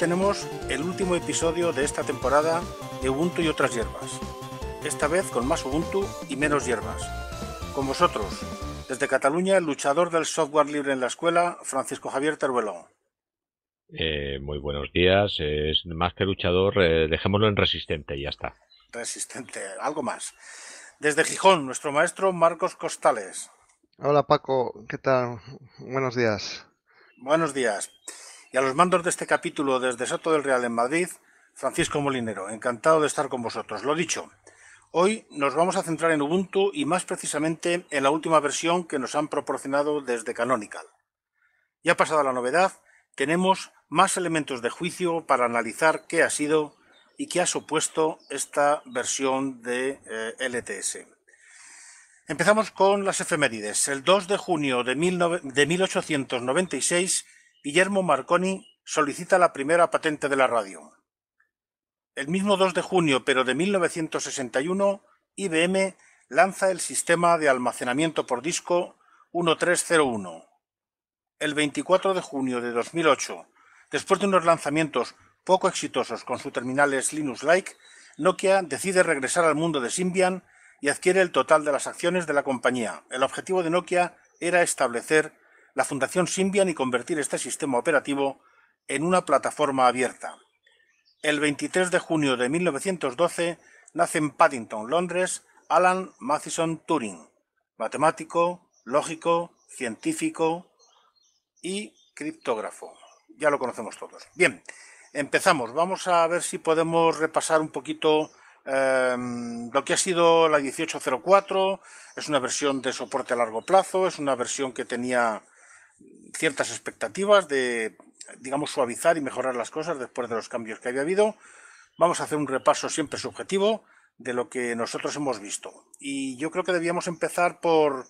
tenemos el último episodio de esta temporada de Ubuntu y otras hierbas. Esta vez con más Ubuntu y menos hierbas. Con vosotros, desde Cataluña, el luchador del software libre en la escuela, Francisco Javier Teruelo. Eh, muy buenos días. Es más que luchador, eh, dejémoslo en resistente y ya está. Resistente, algo más. Desde Gijón, nuestro maestro Marcos Costales. Hola Paco, ¿qué tal? Buenos días. Buenos días y a los mandos de este capítulo desde Soto del Real en Madrid, Francisco Molinero. Encantado de estar con vosotros. Lo dicho, hoy nos vamos a centrar en Ubuntu y más precisamente en la última versión que nos han proporcionado desde Canonical. Ya pasada la novedad, tenemos más elementos de juicio para analizar qué ha sido y qué ha supuesto esta versión de eh, LTS. Empezamos con las efemérides. El 2 de junio de 1896 Guillermo Marconi solicita la primera patente de la radio. El mismo 2 de junio, pero de 1961, IBM lanza el sistema de almacenamiento por disco 1301. El 24 de junio de 2008, después de unos lanzamientos poco exitosos con sus terminales Linux-like, Nokia decide regresar al mundo de Symbian y adquiere el total de las acciones de la compañía. El objetivo de Nokia era establecer la Fundación Symbian y convertir este sistema operativo en una plataforma abierta. El 23 de junio de 1912 nace en Paddington, Londres, Alan Matheson Turing, matemático, lógico, científico y criptógrafo. Ya lo conocemos todos. Bien, empezamos. Vamos a ver si podemos repasar un poquito em, lo que ha sido la 1804. Es una versión de soporte a largo plazo, es una versión que tenía ciertas expectativas de, digamos, suavizar y mejorar las cosas después de los cambios que había habido. Vamos a hacer un repaso siempre subjetivo de lo que nosotros hemos visto. Y yo creo que debíamos empezar por,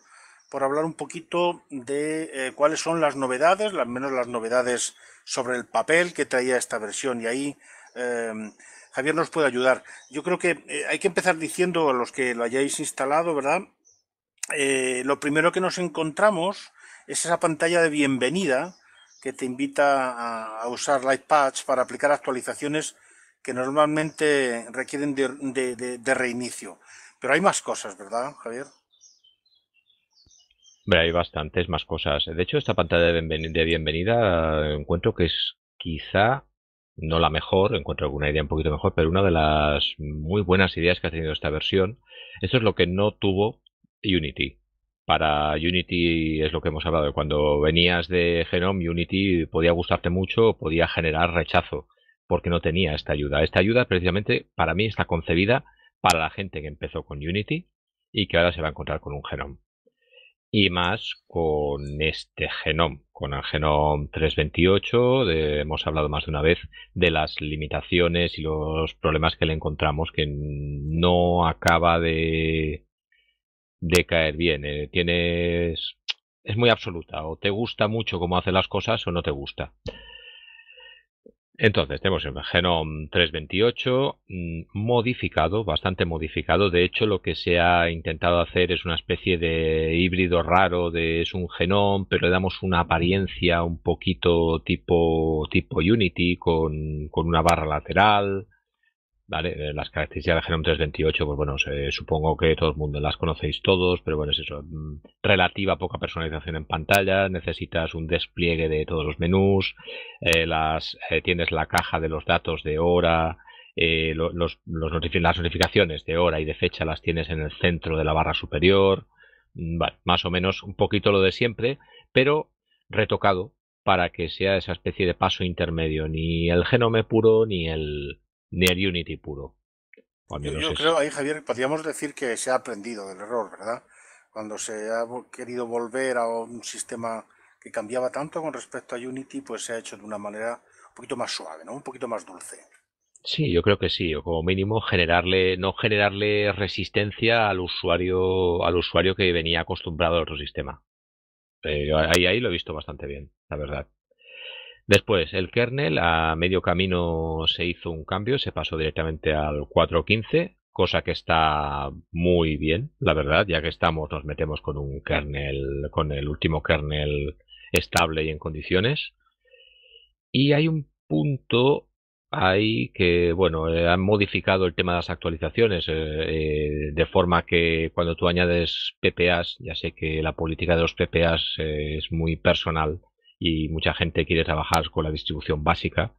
hablar un poquito de eh, cuáles son las novedades, al menos las novedades sobre el papel que traía esta versión. Y ahí eh, Javier nos puede ayudar. Yo creo que eh, hay que empezar diciendo a los que lo hayáis instalado, ¿verdad? lo primero que nos encontramos es esa pantalla de bienvenida que te invita a, usar Lightpatch para aplicar actualizaciones que normalmente requieren de, reinicio. Pero hay más cosas, ¿verdad, Javier? hay bastantes más cosas. De hecho, esta pantalla de bienvenida eh, encuentro que es quizá no la mejor, encuentro alguna idea un poquito mejor, pero una de las muy buenas ideas que ha tenido esta versión. eso es lo que no tuvo Unity para Unity es lo que hemos hablado. Cuando venías de Genome, Unity podía gustarte mucho, podía generar rechazo, porque no tenía esta ayuda. Esta ayuda, precisamente, para mí está concebida para la gente que empezó con Unity y que ahora se va a encontrar con un Genome. Y más con este Genome, con el Genome 328. hemos hablado más de una vez de las limitaciones y los problemas que le encontramos que no acaba de de caer bien. Eh, tienes. Es muy absoluta. O te gusta mucho cómo hace las cosas o no te gusta. Entonces, tenemos el Genome 328 mm, modificado, bastante modificado. De hecho, lo que se ha intentado hacer es una especie de híbrido raro, de es un genome, pero le damos una apariencia un poquito tipo, tipo Unity, con una barra lateral, Vale, eh, las características del Genome 328, pues bueno, supongo que todo el mundo las conocéis todos, pero bueno, es eso. Mm, relativa poca personalización en pantalla, necesitas un despliegue de todos los menús, eh, las, eh, tienes la caja de los datos de hora, los, las notificaciones de hora y de fecha las tienes en el centro de la barra superior. Mm, más o menos un poquito lo de siempre, pero retocado para que sea esa especie de paso intermedio, ni el genome puro ni el Near Unity puro. yo, creo ahí, Javier, podríamos decir que se ha aprendido del error, ¿verdad? Cuando se ha querido volver a un sistema que cambiaba tanto con respecto a Unity, pues se ha hecho de una manera un poquito más suave, ¿no? Un poquito más dulce. Sí, yo creo que sí, o como mínimo generarle, no generarle resistencia al usuario, al usuario que venía acostumbrado al otro sistema. Eh, ahí, ahí lo he visto bastante bien, la verdad. Después, el kernel a medio camino se hizo un cambio, se pasó directamente al 4.15, cosa que está muy bien, la verdad, ya que estamos, nos metemos con un kernel, con el último kernel estable y en condiciones. Y hay un punto ahí que, bueno, eh, han modificado el tema de las actualizaciones, eh, eh, de forma que cuando tú añades PPAs, ya sé que la política de los PPAs es muy personal, y mucha gente quiere trabajar con la distribución básica.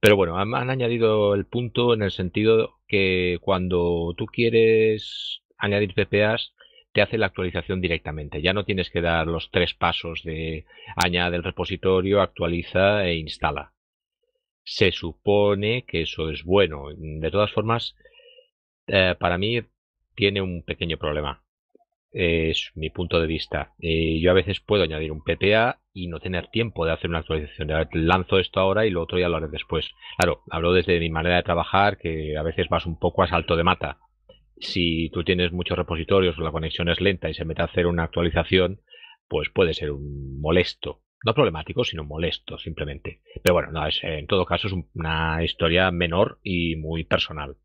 Pero bueno, han, añadido el punto en el sentido que cuando tú quieres añadir PPAs, te hace la actualización directamente. Ya no tienes que dar los tres pasos de añade el repositorio, actualiza e instala. Se supone que eso es bueno. De todas formas, eh, para mí tiene un pequeño problema es mi punto de vista. Eh, yo a veces puedo añadir un PPA y no tener tiempo de hacer una actualización. lanzo esto ahora y lo otro ya lo haré después. Claro, hablo desde mi manera de trabajar, que a veces vas un poco a salto de mata. Si tú tienes muchos repositorios o la conexión es lenta y se mete a hacer una actualización, pues puede ser un molesto. No problemático, sino molesto, simplemente. Pero bueno, no, es, en todo caso es una historia menor y muy personal.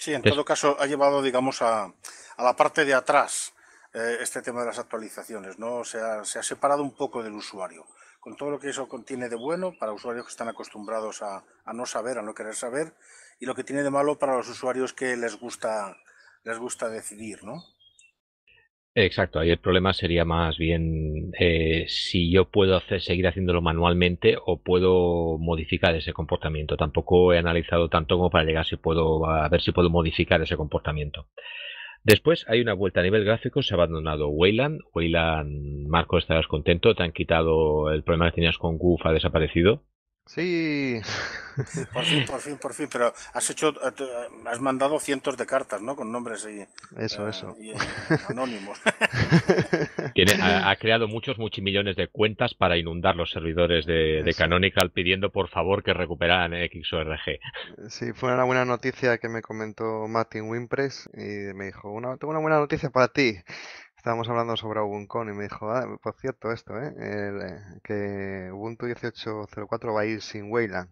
Sí, en todo caso ha llevado, digamos, a, la parte de atrás eh, este tema de las actualizaciones, ¿no? Se ha, se ha, separado un poco del usuario, con todo lo que eso contiene de bueno para usuarios que están acostumbrados a, no saber, a no querer saber, y lo que tiene de malo para los usuarios que les gusta, les gusta decidir, ¿no? Exacto, ahí el problema sería más bien eh, si yo puedo hacer, seguir haciéndolo manualmente o puedo modificar ese comportamiento. Tampoco he analizado tanto como para llegar si puedo, a ver si puedo modificar ese comportamiento. Después hay una vuelta a nivel gráfico, se ha abandonado Wayland. Wayland, Marco, estarás contento, te han quitado el problema que tenías con Goof, ha desaparecido. Sí. Por fin, por fin, por fin. Pero has hecho, eh, has mandado cientos de cartas, ¿no? Con nombres y. Eso, eh, eso. Eh, anónimos. Tiene, ha, creado muchos millones de cuentas para inundar los servidores de, Canonical pidiendo por favor que recuperaran XORG. Sí, fue una buena noticia que me comentó Martin Wimpress y me dijo: Tengo una buena noticia para ti estábamos hablando sobre Ubuntu y me dijo, ah, por cierto, esto, ¿eh? eh que Ubuntu 18.04 va a ir sin Wayland.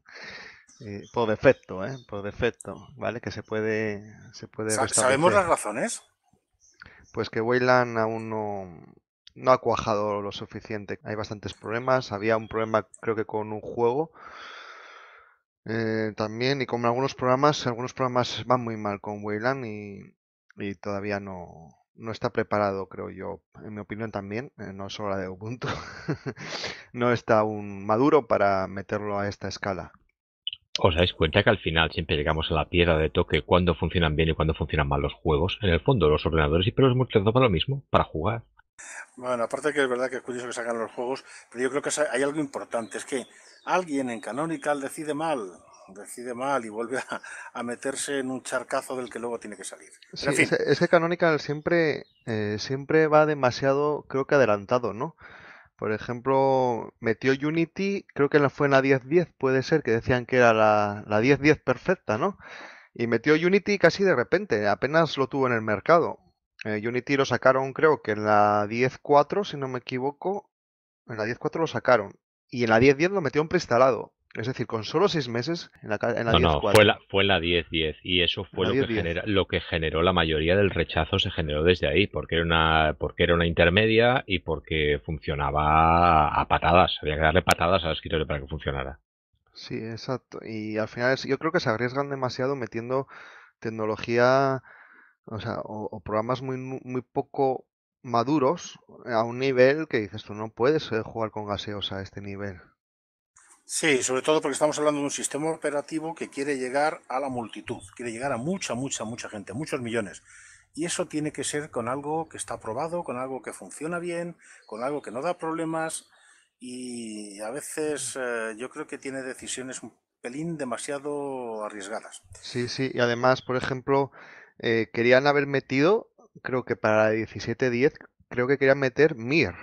por defecto, ¿eh? Por defecto, ¿vale? Que se puede... Se puede ¿Sabemos las razones? Pues que Wayland aún no, ha cuajado lo suficiente. Hay bastantes problemas. Había un problema, creo que con un juego. Eh, también y con algunos programas, algunos programas van muy mal con Wayland y todavía no, no está preparado, creo yo, en mi opinión también, eh, no solo la de Ubuntu, no está aún maduro para meterlo a esta escala. ¿Os dais cuenta que al final siempre llegamos a la piedra de toque cuando funcionan bien y cuando funcionan mal los juegos? En el fondo, los ordenadores y pero es para lo mismo, para jugar. Bueno, aparte que es verdad que es curioso que sacan los juegos, pero yo creo que hay algo importante, es que alguien en Canonical decide mal, decide mal y vuelve a, meterse en un charcazo del que luego tiene que salir. Ese Canonical siempre, eh, siempre va demasiado, creo que adelantado, ¿no? Por ejemplo, metió Unity, creo que fue en la 10.10, puede ser, que decían que era la 10.10 10 perfecta, ¿no? Y metió Unity casi de repente, apenas lo tuvo en el mercado. Eh, Unity lo sacaron creo que en la 10.4, si no me equivoco, en la 10-4 lo sacaron. Y en la 10.10 lo metió en preinstalado. Es decir, con solo seis meses en la, en la no, no, fue la, fue la 10-10 y eso fue lo, que genera, lo que, generó la mayoría del rechazo, se generó desde ahí, porque era, una, porque era una intermedia y porque funcionaba a patadas, había que darle patadas al escritorio para que funcionara. Sí, exacto. Y al final yo creo que se arriesgan demasiado metiendo tecnología o, sea, o, programas muy, muy poco maduros a un nivel que dices tú no puedes jugar con gaseos a este nivel. Sí, sobre todo porque estamos hablando de un sistema operativo que quiere llegar a la multitud, quiere llegar a mucha, mucha, mucha gente, muchos millones. Y eso tiene que ser con algo que está aprobado, con algo que funciona bien, con algo que no da problemas. Y a veces eh, yo creo que tiene decisiones un pelín demasiado arriesgadas. Sí, sí, y además, por ejemplo, eh, querían haber metido, creo que para 17-10, creo que querían meter MIR,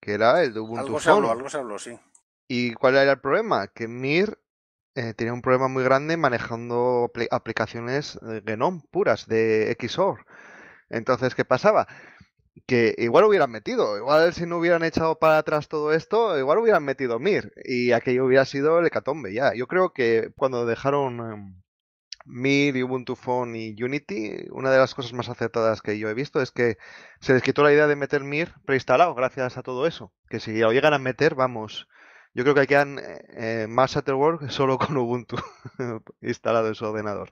que era el de Ubuntu. Algo se algo se habló, sí. ¿Y cuál era el problema? Que Mir eh, tenía un problema muy grande manejando aplicaciones eh, Genome puras de XOR. Entonces, ¿qué pasaba? Que igual hubieran metido, igual si no hubieran echado para atrás todo esto, igual hubieran metido Mir y aquello hubiera sido el hecatombe ya. Yo creo que cuando dejaron em, mir Mir, Ubuntu Phone y Unity, una de las cosas más acertadas que yo he visto es que se les quitó la idea de meter Mir preinstalado gracias a todo eso. Que si lo llegan a meter, vamos, yo creo que eh, eh, que han más work solo con Ubuntu instalado en su ordenador.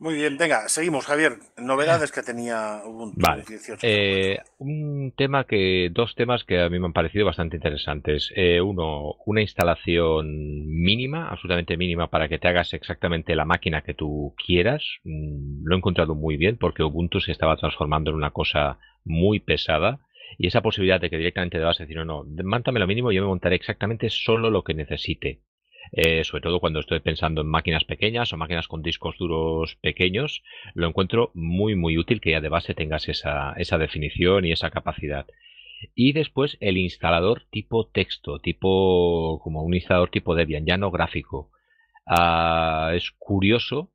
Muy bien, venga, seguimos, Javier. Novedades que tenía Ubuntu 18. Eh, un tema que, dos temas que a mí me han parecido bastante interesantes. uno, una instalación mínima, absolutamente mínima, para que te hagas exactamente la máquina que tú quieras. Mm, lo he encontrado muy bien porque Ubuntu se estaba transformando en una cosa muy pesada y esa posibilidad de que directamente base decir, no, no, mántame lo mínimo, yo me montaré exactamente solo lo que necesite. Eh, sobre todo cuando estoy pensando en máquinas pequeñas o máquinas con discos duros pequeños, lo encuentro muy, muy útil que ya de base tengas esa, definición y esa capacidad. Y después el instalador tipo texto, tipo como un instalador tipo Debian, ya no gráfico. Ah, es curioso,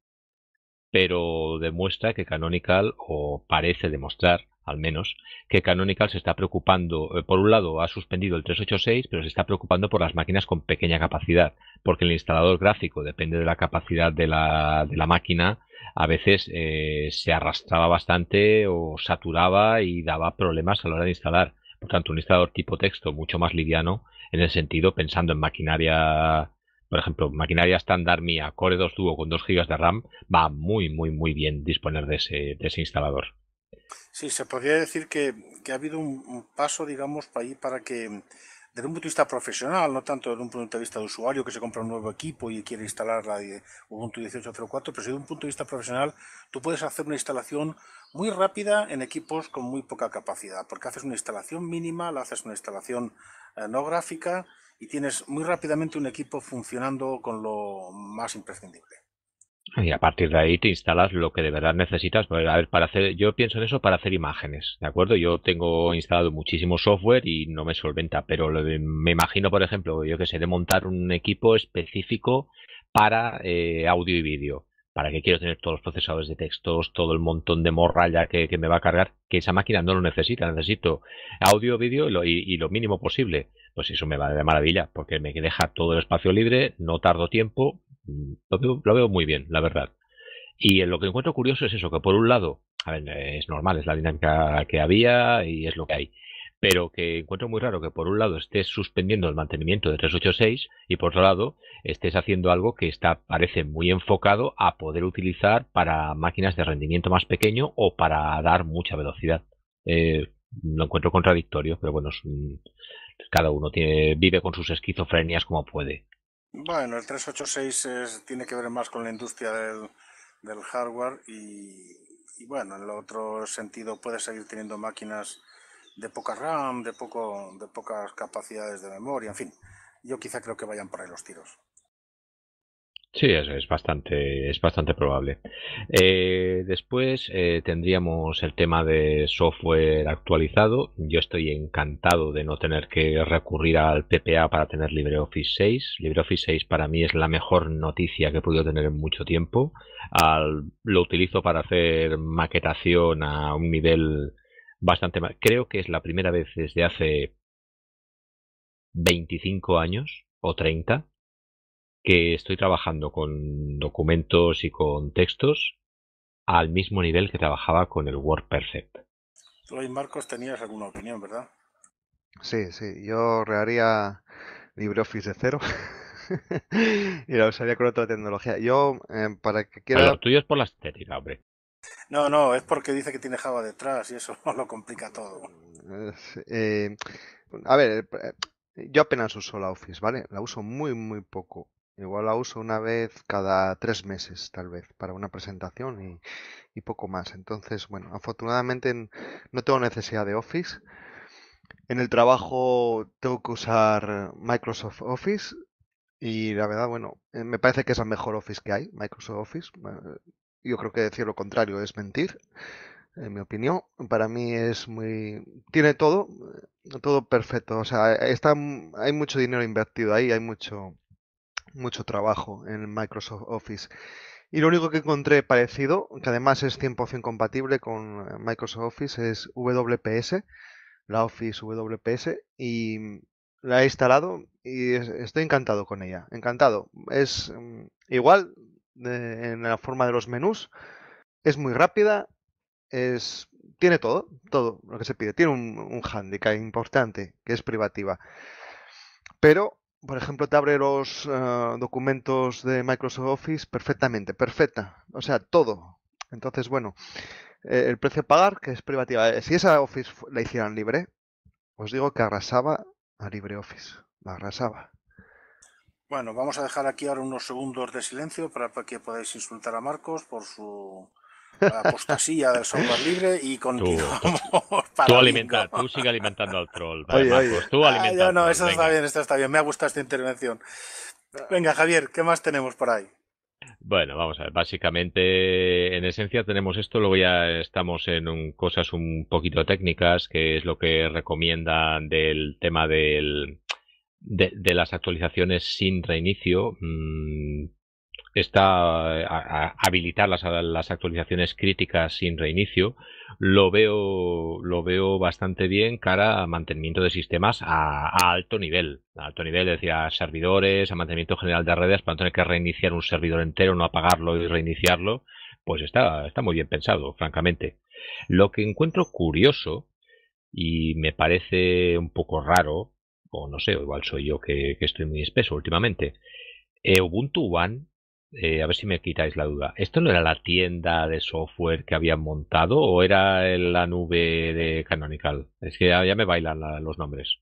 pero demuestra que Canonical, o parece demostrar, al menos, que Canonical se está preocupando, eh, por un lado ha suspendido el 386, pero se está preocupando por las máquinas con pequeña capacidad, porque el instalador gráfico depende de la capacidad de la, de la máquina, a veces eh, se arrastraba bastante o saturaba y daba problemas a la hora de instalar. Por tanto, un instalador tipo texto mucho más liviano en el sentido pensando en maquinaria por ejemplo, maquinaria estándar mía, Core 2 Duo con 2 GB de RAM, va muy, muy, muy bien disponer de ese, de ese instalador. Sí, se podría decir que, ha habido un, paso, digamos, para para que desde un punto de vista profesional, no tanto desde un punto de vista de usuario que se compra un nuevo equipo y quiere instalar la de Ubuntu 18.04, pero desde un punto de vista profesional, tú puedes hacer una instalación muy rápida en equipos con muy poca capacidad, porque haces una instalación mínima, la haces una instalación eh, no gráfica y tienes muy rápidamente un equipo funcionando con lo más imprescindible. Y a partir de ahí te instalas lo que de verdad necesitas. Pues, a ver, para hacer, yo pienso en eso para hacer imágenes, ¿de acuerdo? Yo tengo instalado muchísimo software y no me solventa, pero me imagino, por ejemplo, yo que sé, de montar un equipo específico para eh, audio y vídeo. ¿Para qué quiero tener todos los procesadores de textos, todo el montón de morralla que, que me va a cargar? Que esa máquina no lo necesita, necesito audio, vídeo y, y, lo mínimo posible. Pues eso me va de maravilla, porque me deja todo el espacio libre, no tardo tiempo, Mm, lo veo, muy bien, la verdad. Y lo que encuentro curioso es eso, que por un lado, a ver, es normal, es la dinámica que había y es lo que hay. Pero que encuentro muy raro que por un lado estés suspendiendo el mantenimiento de 386 y por otro lado estés haciendo algo que está, parece muy enfocado a poder utilizar para máquinas de rendimiento más pequeño o para dar mucha velocidad. Eh, lo encuentro contradictorio, pero bueno, cada uno vive con sus esquizofrenias como puede. Bueno, el 386 tiene que ver más con la industria del, hardware y, bueno, en el otro sentido puede seguir teniendo máquinas de poca RAM, de, poco, de pocas capacidades de memoria, en fin. Yo quizá creo que vayan por ahí los tiros. Sí, es, bastante, es bastante probable. Eh, después eh, tendríamos el tema de software actualizado. Yo estoy encantado de no tener que recurrir al PPA para tener LibreOffice 6. LibreOffice 6 para mí es la mejor noticia que he podido tener en mucho tiempo. Al, lo utilizo para hacer maquetación a un nivel bastante... Creo que es la primera vez desde hace 25 años o 30 que estoy trabajando con documentos y con textos al mismo nivel que trabajaba con el WordPerfect. Perfect. Marcos, tenías alguna opinión, ¿verdad? Sí, sí, yo rearía LibreOffice de cero y lo usaría con otra tecnología. Yo, em, para que quiera... tuyo es por la estética, hombre. No, no, es porque dice que tiene Java detrás y eso lo complica todo. Eh, a ver, eh, yo apenas uso la Office, ¿vale? La uso muy, muy poco. Igual la uso una vez cada tres meses, tal vez, para una presentación y, poco más. Entonces, bueno, afortunadamente no tengo necesidad de Office. En el trabajo tengo que usar Microsoft Office y la verdad, bueno, eh, me parece que es el mejor Office que hay, Microsoft Office. Yo creo que decir lo contrario es mentir, en mi opinión. Para mí es muy... Tiene todo, eh, todo perfecto. O sea, está, hay mucho dinero invertido ahí, hay mucho mucho trabajo en Microsoft Office. Y lo único que encontré parecido, que además es 100% compatible con eh, Microsoft Office, es WPS, la Office WPS, y la he instalado y estoy encantado con ella. Encantado. Es mm, igual en la forma de los menús, es muy rápida, es, tiene todo, todo lo que se pide. Tiene un, un handicap importante, que es privativa. Pero por ejemplo, te abre los eh, documentos de Microsoft Office perfectamente, perfecta. O sea, todo. Entonces, bueno, eh, el precio a pagar, que es privativa. Eh, si esa Office la hicieran libre, os digo que arrasaba a LibreOffice. La arrasaba. Bueno, vamos a dejar aquí ahora unos segundos de silencio para que podáis insultar a Marcos por su la apostasía del software libre y continuamos tú, para tú tú sigue alimentando al troll. Vale, Marcos, tú alimentas Ah, no, eso está bien, esto está bien. Me ha gustado esta intervención. Venga, Javier, ¿qué más tenemos por ahí? Bueno, vamos a ver, básicamente en esencia tenemos esto, luego ya estamos en cosas un poquito técnicas, que es lo que recomiendan del tema del, de, las actualizaciones sin reinicio. Mm, está habilitar las, actualizaciones críticas sin reinicio lo veo lo veo bastante bien cara a mantenimiento de sistemas a, alto nivel a alto nivel es decir a servidores a mantenimiento general de redes para no tener que reiniciar un servidor entero no apagarlo y reiniciarlo pues está está muy bien pensado francamente lo que encuentro curioso y me parece un poco raro o no sé, o igual soy yo que, que estoy muy espeso últimamente. Ubuntu One eh, a ver si me quitáis la duda. ¿Esto no era la tienda de software que habían montado o era la nube de Canonical? Es que ya, me bailan los nombres.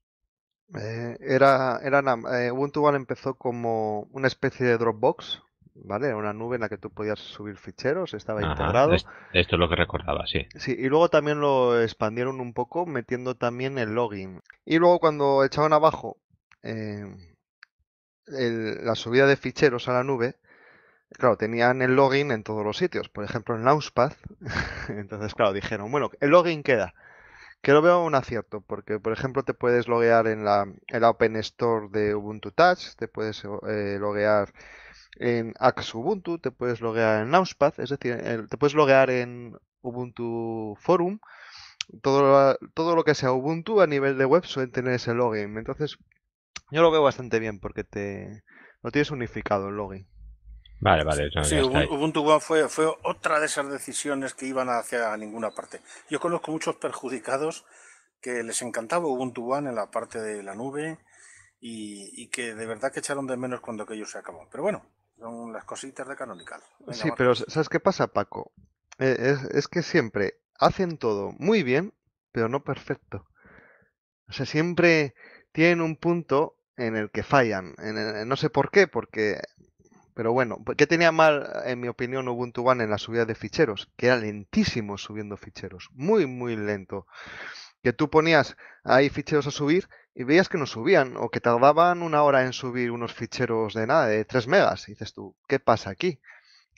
Eh, era, era eh, Ubuntu One empezó como una especie de Dropbox, ¿vale? una nube en la que tú podías subir ficheros, estaba integrado. esto es lo que recordaba, sí. Sí, y luego también lo expandieron un poco metiendo también el login. Y luego cuando echaban abajo la subida de ficheros a la nube, Claro, tenían el login en todos los sitios, por ejemplo en Launchpad. Entonces, claro, dijeron, bueno, el login queda. Que lo veo un acierto, porque por ejemplo te puedes loguear en la, Open Store de Ubuntu Touch, te puedes eh, loguear en Axe Ubuntu, te puedes loguear en Launchpad, es decir, te puedes loguear en Ubuntu Forum. Todo, todo lo que sea Ubuntu a nivel de web suele tener ese login. Entonces, yo lo veo bastante bien porque te lo tienes unificado el login. Vale, vale. sí, Ubuntu One fue, otra de esas decisiones que iban hacia ninguna parte. Yo conozco muchos perjudicados que les encantaba Ubuntu One en la parte de la nube y, que de verdad que echaron de menos cuando aquello se acabó. Pero bueno, son las cositas de Canonical. sí, pero ¿sabes qué pasa, Paco? Eh, es, que siempre hacen todo muy bien, pero no perfecto. O sea, siempre tienen un punto en el que fallan. no sé por qué, porque pero bueno, ¿qué tenía mal, en mi opinión, Ubuntu One en la subida de ficheros? Que era lentísimo subiendo ficheros, muy, muy lento. Que tú ponías ahí ficheros a subir y veías que no subían o que tardaban una hora en subir unos ficheros de nada, de 3 megas. dices tú, ¿qué pasa aquí?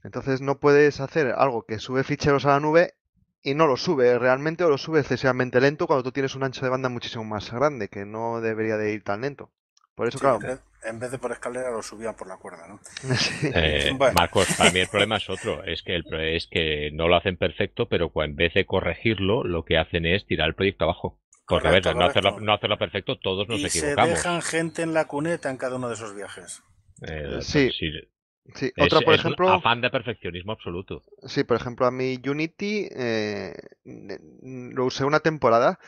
Entonces no puedes hacer algo que sube ficheros a la nube y no lo sube realmente o lo sube excesivamente lento cuando tú tienes un ancho de banda muchísimo más grande, que no debería de ir tan lento. Por eso, claro, en vez de por escalera lo subían por la cuerda, ¿no? Eh, Marcos, para mí el problema es otro, es que el, es que no lo hacen perfecto, pero en vez de corregirlo, lo que hacen es tirar el proyecto abajo. Porque no hacerlo, perfecto, todos nos y Se dejan gente en la cuneta en cada uno de esos viajes. Eh, sí. sí. otra, por ejemplo. afán de perfeccionismo absoluto. Sí, por ejemplo, a mí Unity eh, lo usé una temporada,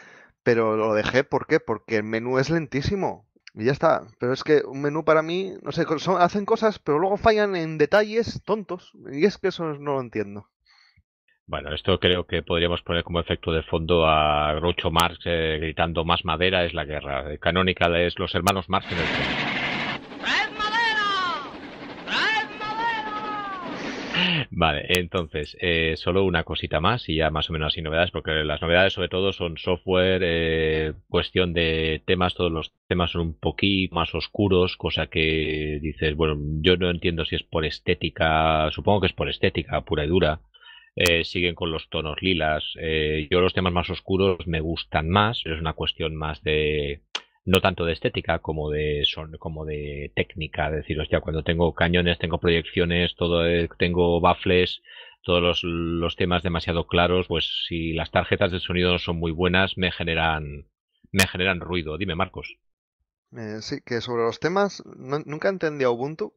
pero lo dejé. ¿Por qué? Porque el menú es lentísimo. Y ya está. Pero es que un menú para mí, no sé, hacen cosas, pero luego fallan en detalles tontos. Y es que eso no lo entiendo. Bueno, esto creo que podríamos poner como efecto de fondo a Groucho Marx eh, gritando más madera es la guerra. Eh, canónica es los hermanos Marx en el Vale, entonces, eh, solo una cosita más y ya más o menos sin novedades, porque las novedades sobre todo son software, eh, cuestión de temas, todos los temas son un poquito más oscuros, cosa que dices, bueno, yo no entiendo si es por estética, supongo que es por estética pura y dura, eh, siguen con los tonos lilas. yo los temas más oscuros me gustan más, es una cuestión más de no tanto de estética como de son como de técnica, deciros decir, cuando tengo cañones, tengo proyecciones, todo eh, tengo baffles, todos los, temas demasiado claros, pues si las tarjetas de sonido no son muy buenas, me generan me generan ruido. Dime, Marcos. Eh, sí, que sobre los temas, nunca entendí Ubuntu.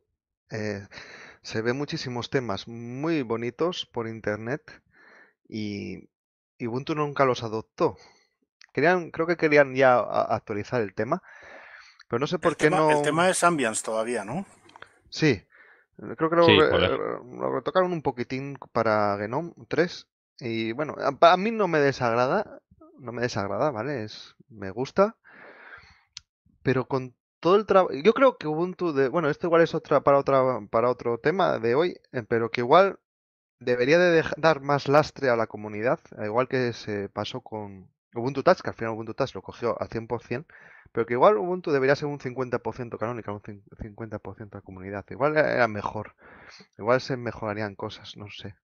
Eh, se ve muchísimos temas muy bonitos por internet y Ubuntu nunca los adoptó. Querían, creo que querían ya actualizar el tema, pero no sé por qué no. El tema es Ambience todavía, ¿no? Sí, creo que lo, eh, retocaron un poquitín para Genome 3. Y bueno, a, mí no me desagrada, no me desagrada, ¿vale? Es, me gusta, pero con todo el trabajo. Yo creo que Ubuntu, de, bueno, esto igual es otra para, otra para otro tema de hoy, eh, pero que igual debería de dar más lastre a la comunidad, igual que se pasó con, Ubuntu Touch, que al final Ubuntu Touch lo cogió al 100%, pero que igual Ubuntu debería ser un 50% canónica, un 50% de comunidad. Igual era mejor. Igual se mejorarían cosas, no sé.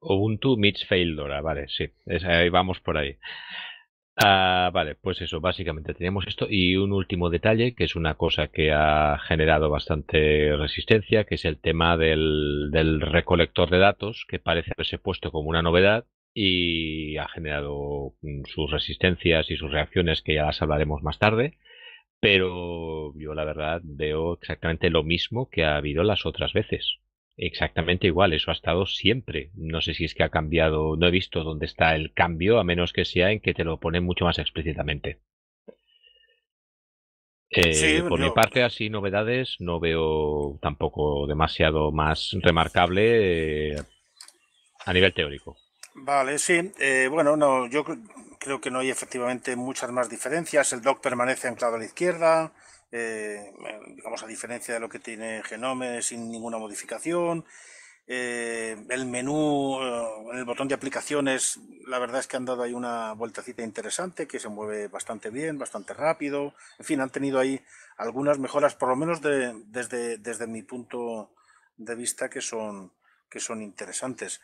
Ubuntu meets Faildora, vale, sí. ahí vamos por ahí. Ah, vale, pues eso, básicamente tenemos esto y un último detalle que es una cosa que ha generado bastante resistencia, que es el tema del, del recolector de datos, que parece haberse puesto como una novedad, y ha generado mm, sus resistencias y sus reacciones que ya las hablaremos más tarde. Pero yo la verdad veo exactamente lo mismo que ha habido las otras veces. Exactamente igual, eso ha estado siempre. No sé si es que ha cambiado, no he visto dónde está el cambio, a menos que sea en que te lo pone mucho más explícitamente. Eh, por mi parte, así novedades, no veo tampoco demasiado más remarcable eh, a nivel teórico. Vale, sí. Eh, bueno, no, yo creo que no hay efectivamente muchas más diferencias. El DOC permanece anclado a la izquierda, eh, eh, digamos a diferencia de lo que tiene Genome sin ninguna modificación. el menú, el botón de aplicaciones, la verdad es que han dado ahí una vueltacita interesante que se mueve bastante bien, bastante rápido. En fin, han tenido ahí algunas mejoras, por lo menos de, desde, desde mi punto de vista, que son, que son interesantes.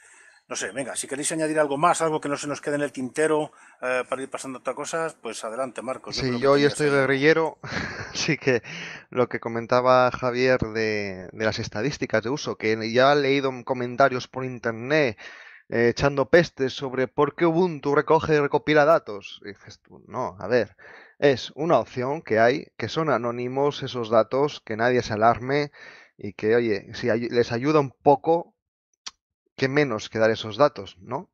No sé, venga, si queréis añadir algo más, algo que no se nos quede en el tintero eh, para ir pasando otras cosas, pues adelante, Marcos. sí, yo hoy estoy guerrillero, así que lo que comentaba Javier de, las estadísticas de uso, que ya he leído comentarios por internet eh, echando pestes sobre por qué Ubuntu recoge y recopila datos. dices tú, no, a ver, es una opción que hay, que son anónimos esos datos, que nadie se alarme y que, oye, si les ayuda un poco, qué menos que dar esos datos, ¿no?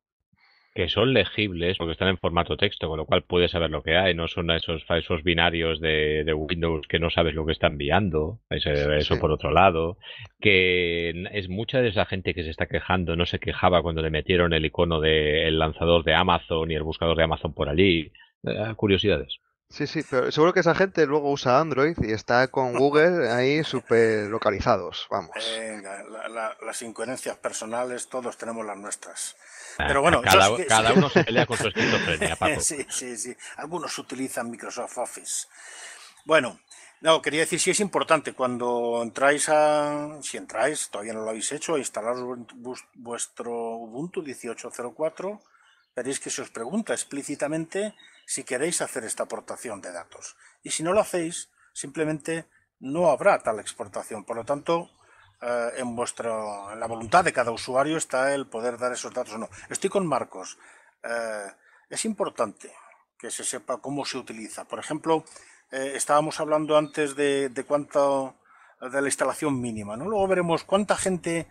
Que son legibles porque están en formato texto, con lo cual puedes saber lo que hay, no son esos, esos binarios de, Windows que no sabes lo que está enviando, eso, por otro lado, que es mucha de esa gente que se está quejando, no se quejaba cuando le metieron el icono del lanzador de Amazon y el buscador de Amazon por allí, eh, curiosidades. Sí, sí, pero seguro que esa gente luego usa Android y está con Google ahí súper localizados, vamos. Venga, las incoherencias personales, todos tenemos las nuestras. Ah, pero bueno, cada, uno se pelea con su esquizofrenia, Paco. Sí, sí, sí. Algunos utilizan Microsoft Office. Bueno, no, quería decir si es importante cuando entráis a, si entráis, todavía no lo habéis hecho, instalar vuestro Ubuntu 1804 Veréis que se os pregunta explícitamente si queréis hacer esta aportación de datos. Y si no lo hacéis, simplemente no habrá tal exportación. Por lo tanto, eh, en, vuestro, la voluntad de cada usuario está el poder dar esos datos o no. Estoy con Marcos. Eh, es importante que se sepa cómo se utiliza. Por ejemplo, eh, estábamos hablando antes de, de la instalación mínima. ¿no? Luego veremos cuánta gente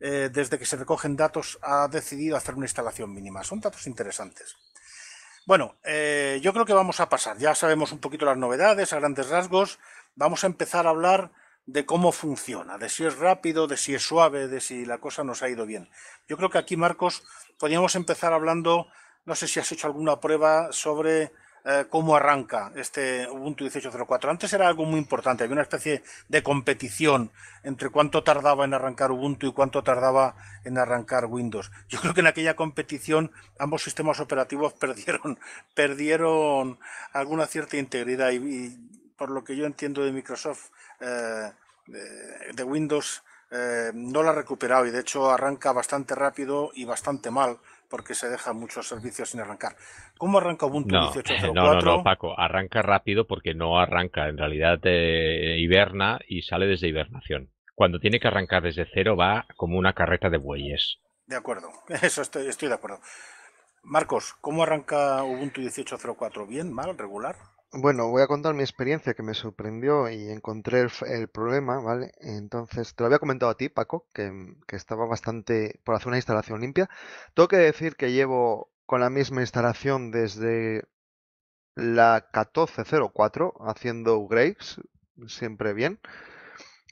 eh, desde que se recogen datos ha decidido hacer una instalación mínima. Son datos interesantes. Bueno, eh, yo creo que vamos a pasar. Ya sabemos un poquito las novedades a grandes rasgos. Vamos a empezar a hablar de cómo funciona, de si es rápido, de si es suave, de si la cosa nos ha ido bien. Yo creo que aquí, Marcos, podríamos empezar hablando, no sé si has hecho alguna prueba sobre eh, cómo arranca este Ubuntu 18.04. Antes era algo muy importante, había una especie de competición entre cuánto tardaba en arrancar Ubuntu y cuánto tardaba en arrancar Windows. Yo creo que en aquella competición ambos sistemas operativos perdieron, perdieron alguna cierta integridad y, por lo que yo entiendo de Microsoft, eh, de, Windows, eh, no la ha recuperado y de hecho arranca bastante rápido y bastante mal porque se dejan muchos servicios sin arrancar. ¿Cómo arranca Ubuntu 18.04? No, no, no, Paco, arranca rápido porque no arranca. En realidad eh, hiberna y sale desde hibernación. Cuando tiene que arrancar desde cero va como una carreta de bueyes. De acuerdo, eso estoy, estoy de acuerdo. Marcos, ¿cómo arranca Ubuntu 18.04? ¿Bien, mal, regular? Bueno, voy a contar mi experiencia que me sorprendió y encontré el, problema, ¿vale? Entonces, te lo había comentado a ti, Paco, que, estaba bastante por hacer una instalación limpia. Tengo que decir que llevo con la misma instalación desde la 1404 haciendo upgrades, siempre bien.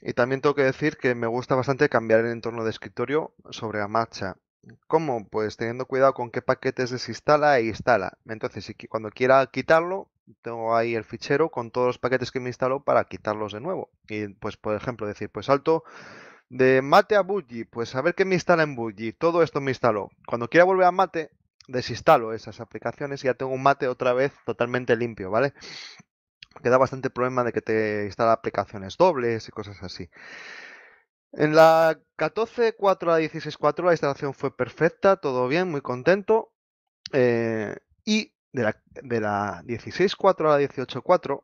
Y también tengo que decir que me gusta bastante cambiar el entorno de escritorio sobre la marcha. ¿Cómo? Pues teniendo cuidado con qué paquetes desinstala e instala. Entonces, si, cuando quiera quitarlo, tengo ahí el fichero con todos los paquetes que me instaló para quitarlos de nuevo. Y pues, por ejemplo, decir, pues salto de mate a Budgie, pues a ver qué me instala en Budgie, todo esto me instaló. Cuando quiera volver a mate, desinstalo esas aplicaciones y ya tengo un mate otra vez totalmente limpio, ¿vale? queda bastante problema de que te instala aplicaciones dobles y cosas así. En la 14.4 a 16.4 la instalación fue perfecta, todo bien, muy contento. Eh, y de la, de la 16.4 a la 18.4,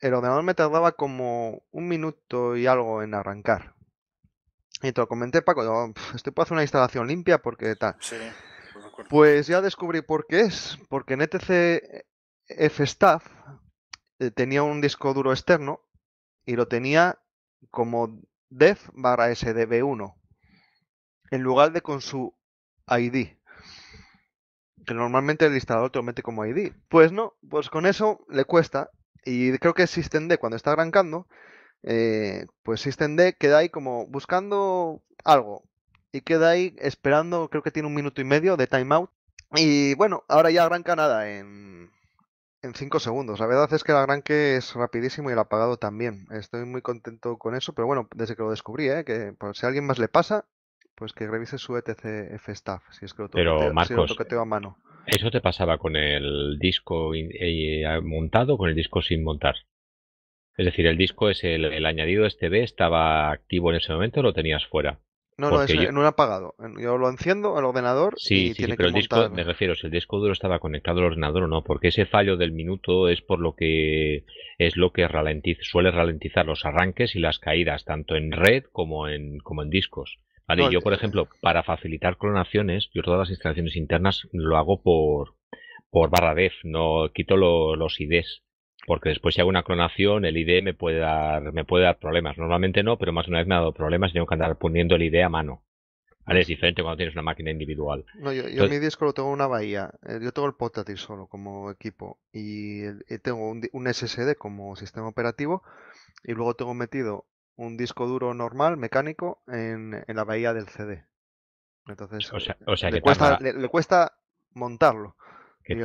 el ordenador me tardaba como un minuto y algo en arrancar. Y te lo comenté, Paco, estoy hacer una instalación limpia porque tal. pues, ya descubrí por qué es, porque en ETC staff eh, tenía un disco duro externo y lo tenía como dev barra sdb1 en lugar de con su ID que normalmente el instalador te lo mete como ID. Pues no, pues con eso le cuesta. Y creo que SystemD cuando está arrancando, eh, pues SystemD queda ahí como buscando algo. Y queda ahí esperando, creo que tiene un minuto y medio de timeout. Y bueno, ahora ya arranca nada en, en 5 segundos. La verdad es que el arranque es rapidísimo y el apagado también. Estoy muy contento con eso, pero bueno, desde que lo descubrí, ¿eh? que por si a alguien más le pasa, pues que revise su etc staff, si es que lo Pero, Marcos, mano. ¿Eso te pasaba con el disco eh, montado o con el disco sin montar? Es decir, el disco es el, añadido este B estaba activo en ese momento o lo tenías fuera. No, no, es en un apagado. Yo lo enciendo al ordenador y sí, tiene sí, pero el disco, me refiero, si el disco duro estaba conectado al ordenador o no, porque ese fallo del minuto es por lo que es lo que ralentiz suele ralentizar los arranques y las caídas, tanto en red como en, como en discos yo, por ejemplo, para facilitar clonaciones, yo todas las instalaciones internas lo hago por, por barra no quito los IDs, porque después si hago una clonación, el ID me puede dar, me puede dar problemas. Normalmente no, pero más una vez me ha dado problemas y tengo que andar poniendo el ID a mano. es diferente cuando tienes una máquina individual. No, yo, mi disco lo tengo en una bahía. Eh, yo tengo el portátil solo como equipo y, eh, tengo un SSD como sistema operativo y luego tengo metido un disco duro normal, mecánico, en, en la bahía del CD. Entonces, o sea, eh, o sea le, cuesta, le, cuesta montarlo.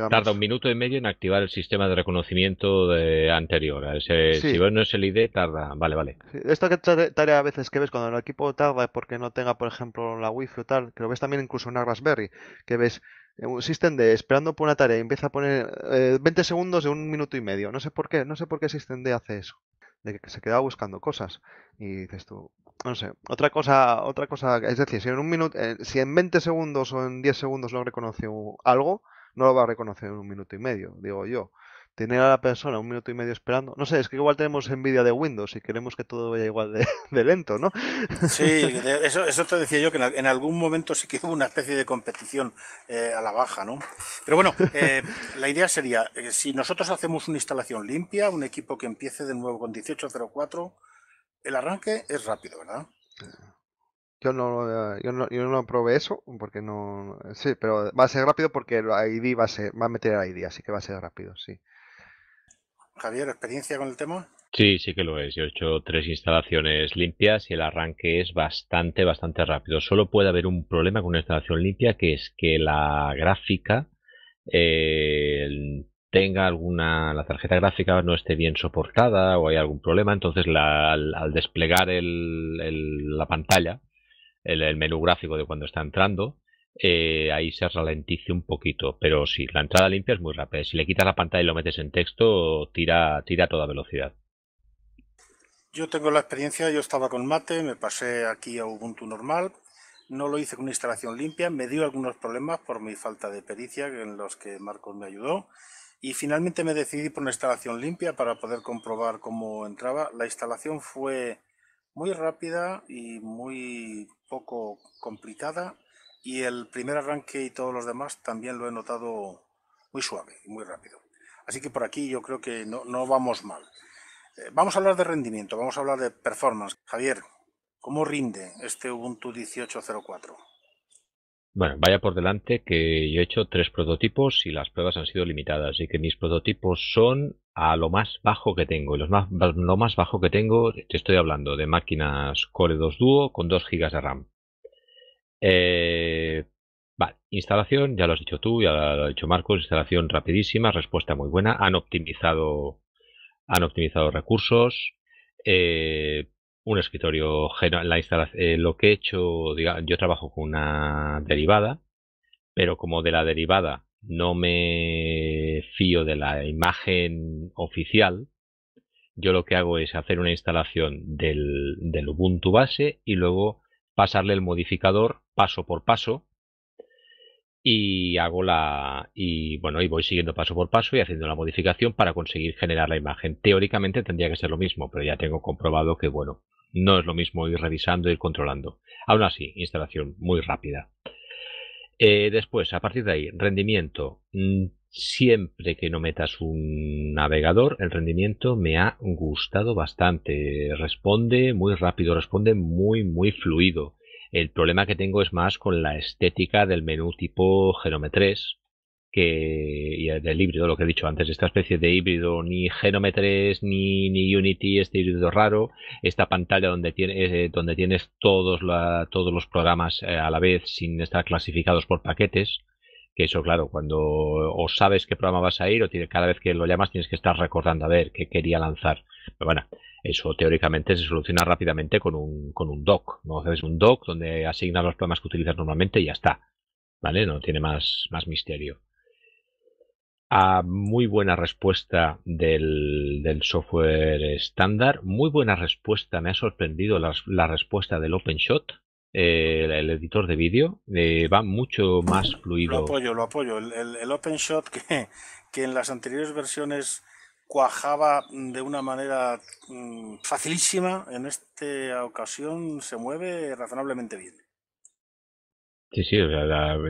tarda un minuto y medio en activar el sistema de reconocimiento de anterior. Si no es el ID, tarda. Vale, vale. Esto que tarea a veces que ves cuando el equipo tarda es porque no tenga, por ejemplo, la Wi-Fi o tal, que lo ves también incluso en una Raspberry, que ves eh, un system de esperando por una tarea y empieza a poner 20 eh, segundos de un minuto y medio. No sé por qué, no sé por qué System hace eso de que se quedaba buscando cosas. Y dices tú, no sé, otra cosa, otra cosa, es decir, si en un minuto, eh, si en 20 segundos o en 10 segundos no reconoce algo, no lo va a reconocer en un minuto y medio, digo yo tener a la persona un minuto y medio esperando. No sé, es que igual tenemos envidia de Windows y queremos que todo vaya igual de, lento, ¿no? Sí, eso, eso te decía yo, que en, algún momento sí que hubo una especie de competición eh, a la baja, ¿no? Pero bueno, eh, la idea sería, eh, si nosotros hacemos una instalación limpia, un equipo que empiece de nuevo con 18.04, el arranque es rápido, ¿verdad? Yo no, yo no, probé eso, porque no... Sí, pero va a ser rápido porque el ID va va a meter el ID, así que va a ser rápido, sí. Javier, ¿experiencia con el tema? Sí, sí que lo es. Yo he hecho tres instalaciones limpias y el arranque es bastante, bastante rápido. Solo puede haber un problema con una instalación limpia, que es que la gráfica eh, tenga alguna, la tarjeta gráfica no esté bien soportada o hay algún problema. Entonces, al, desplegar la pantalla, el menú gráfico de cuando está entrando, eh, ahí se ralentice un poquito. Pero sí, la entrada limpia es muy rápida. Si le quitas la pantalla y lo metes en texto, tira, tira a toda velocidad. Yo tengo la experiencia, yo estaba con Mate, me pasé aquí a Ubuntu normal, no lo hice con una instalación limpia, me dio algunos problemas por mi falta de pericia en los que Marcos me ayudó y finalmente me decidí por una instalación limpia para poder comprobar cómo entraba. La instalación fue muy rápida y muy poco complicada y el primer arranque y todos los demás también lo he notado muy suave y muy rápido. Así que por aquí yo creo que no, no vamos mal. Eh, vamos a hablar de rendimiento, vamos a hablar de performance. Javier, ¿cómo rinde este Ubuntu 18.04? Bueno, vaya por delante que yo he hecho tres prototipos y las pruebas han sido limitadas. Así que mis prototipos son a lo más bajo que tengo. Y los más, lo más bajo que tengo, te estoy hablando de máquinas Core 2 Duo con 2 GB de RAM. Eh, vale, instalación, ya lo has dicho tú, ya lo ha dicho Marcos, instalación rapidísima, respuesta muy buena, han optimizado, han optimizado recursos, eh, un escritorio, la instalación, eh, lo que he hecho, diga yo trabajo con una derivada, pero como de la derivada no me fío de la imagen oficial, yo lo que hago es hacer una instalación del Ubuntu base y luego pasarle el modificador paso por paso y hago la y bueno y voy siguiendo paso por paso y haciendo la modificación para conseguir generar la imagen teóricamente tendría que ser lo mismo pero ya tengo comprobado que bueno no es lo mismo ir revisando ir controlando aún así instalación muy rápida eh, después a partir de ahí rendimiento mm, siempre que no metas un navegador, el rendimiento me ha gustado bastante. Responde muy rápido, responde muy, muy fluido. El problema que tengo es más con la estética del menú tipo Genome 3 que, y del híbrido, lo que he dicho antes, esta especie de híbrido, ni Genome 3, ni, ni Unity, este híbrido raro, esta pantalla donde, tiene, eh, donde tienes todos, todos los programas eh, a la vez sin estar clasificados por paquetes que eso, claro, cuando o sabes qué programa vas a ir o cada vez que lo llamas tienes que estar recordando a ver qué quería lanzar. Pero bueno, eso teóricamente se soluciona rápidamente con un, con doc. ¿no? Haces un doc donde asignas los programas que utilizas normalmente y ya está. ¿Vale? No tiene más, más misterio. A muy buena respuesta del, software estándar. Muy buena respuesta. Me ha sorprendido la, la respuesta del OpenShot eh, el editor de vídeo, eh, va mucho más fluido. Lo apoyo, lo apoyo. El, OpenShot que, que, en las anteriores versiones cuajaba de una manera mm, facilísima, en esta ocasión se mueve razonablemente bien. Sí, sí,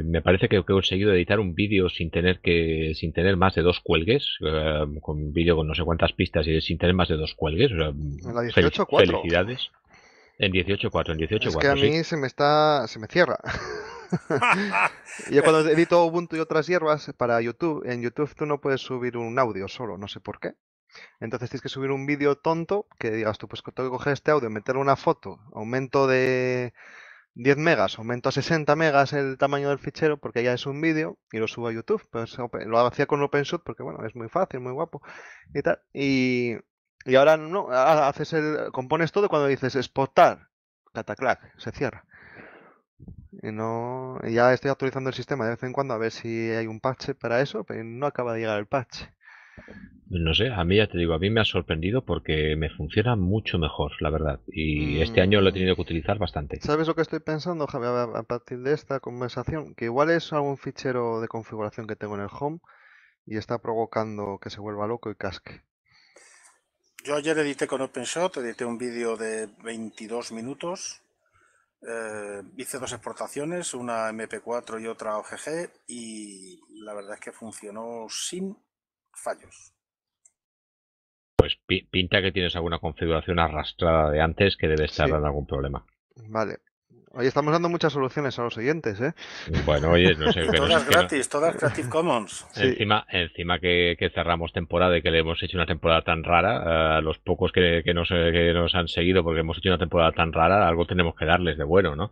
me parece que he conseguido editar un vídeo sin tener que sin tener más de dos cuelgues, eh, con un vídeo con no sé cuántas pistas y sin tener más de dos cuelgues. en la 18, felicidades. En 18.4, en 18.4. Es que a mí se me está. se me cierra. yo cuando edito Ubuntu y otras hierbas para YouTube, en YouTube tú no puedes subir un audio solo, no sé por qué. Entonces tienes que subir un vídeo tonto que digas tú, pues tengo que coger este audio, meterle una foto, aumento de 10 megas, aumento a 60 megas el tamaño del fichero porque ya es un vídeo y lo subo a YouTube. Pues lo hacía con OpenShot porque bueno, es muy fácil, muy guapo y tal. Y, y ahora no, haces el, compones todo cuando dices exportar, cataclac, se cierra. Y no, ya estoy actualizando el sistema de vez en cuando a ver si hay un patch para eso, pero no acaba de llegar el patch No sé, a mí ya te digo, a mí me ha sorprendido porque me funciona mucho mejor, la verdad. Y este año lo he tenido que mm. utilizar bastante. ¿Sabes lo que estoy pensando, Javier? a partir de esta conversación? Que igual es algún fichero de configuración que tengo en el home y está provocando que se vuelva loco y casque. Yo ayer edité con OpenShot, edité un vídeo de 22 minutos, eh, hice dos exportaciones, una MP4 y otra OGG, y la verdad es que funcionó sin fallos. Pues pinta que tienes alguna configuración arrastrada de antes que debe estar dando algún problema. Vale, Oye, estamos dando muchas soluciones a los siguientes, ¿eh? Bueno, oye, no sé. todas gratis, todas Creative Commons. Encima, encima que, cerramos temporada y que le hemos hecho una temporada tan rara, a eh, los pocos que, nos, han seguido porque hemos hecho una temporada tan rara, algo tenemos que darles de bueno, ¿no?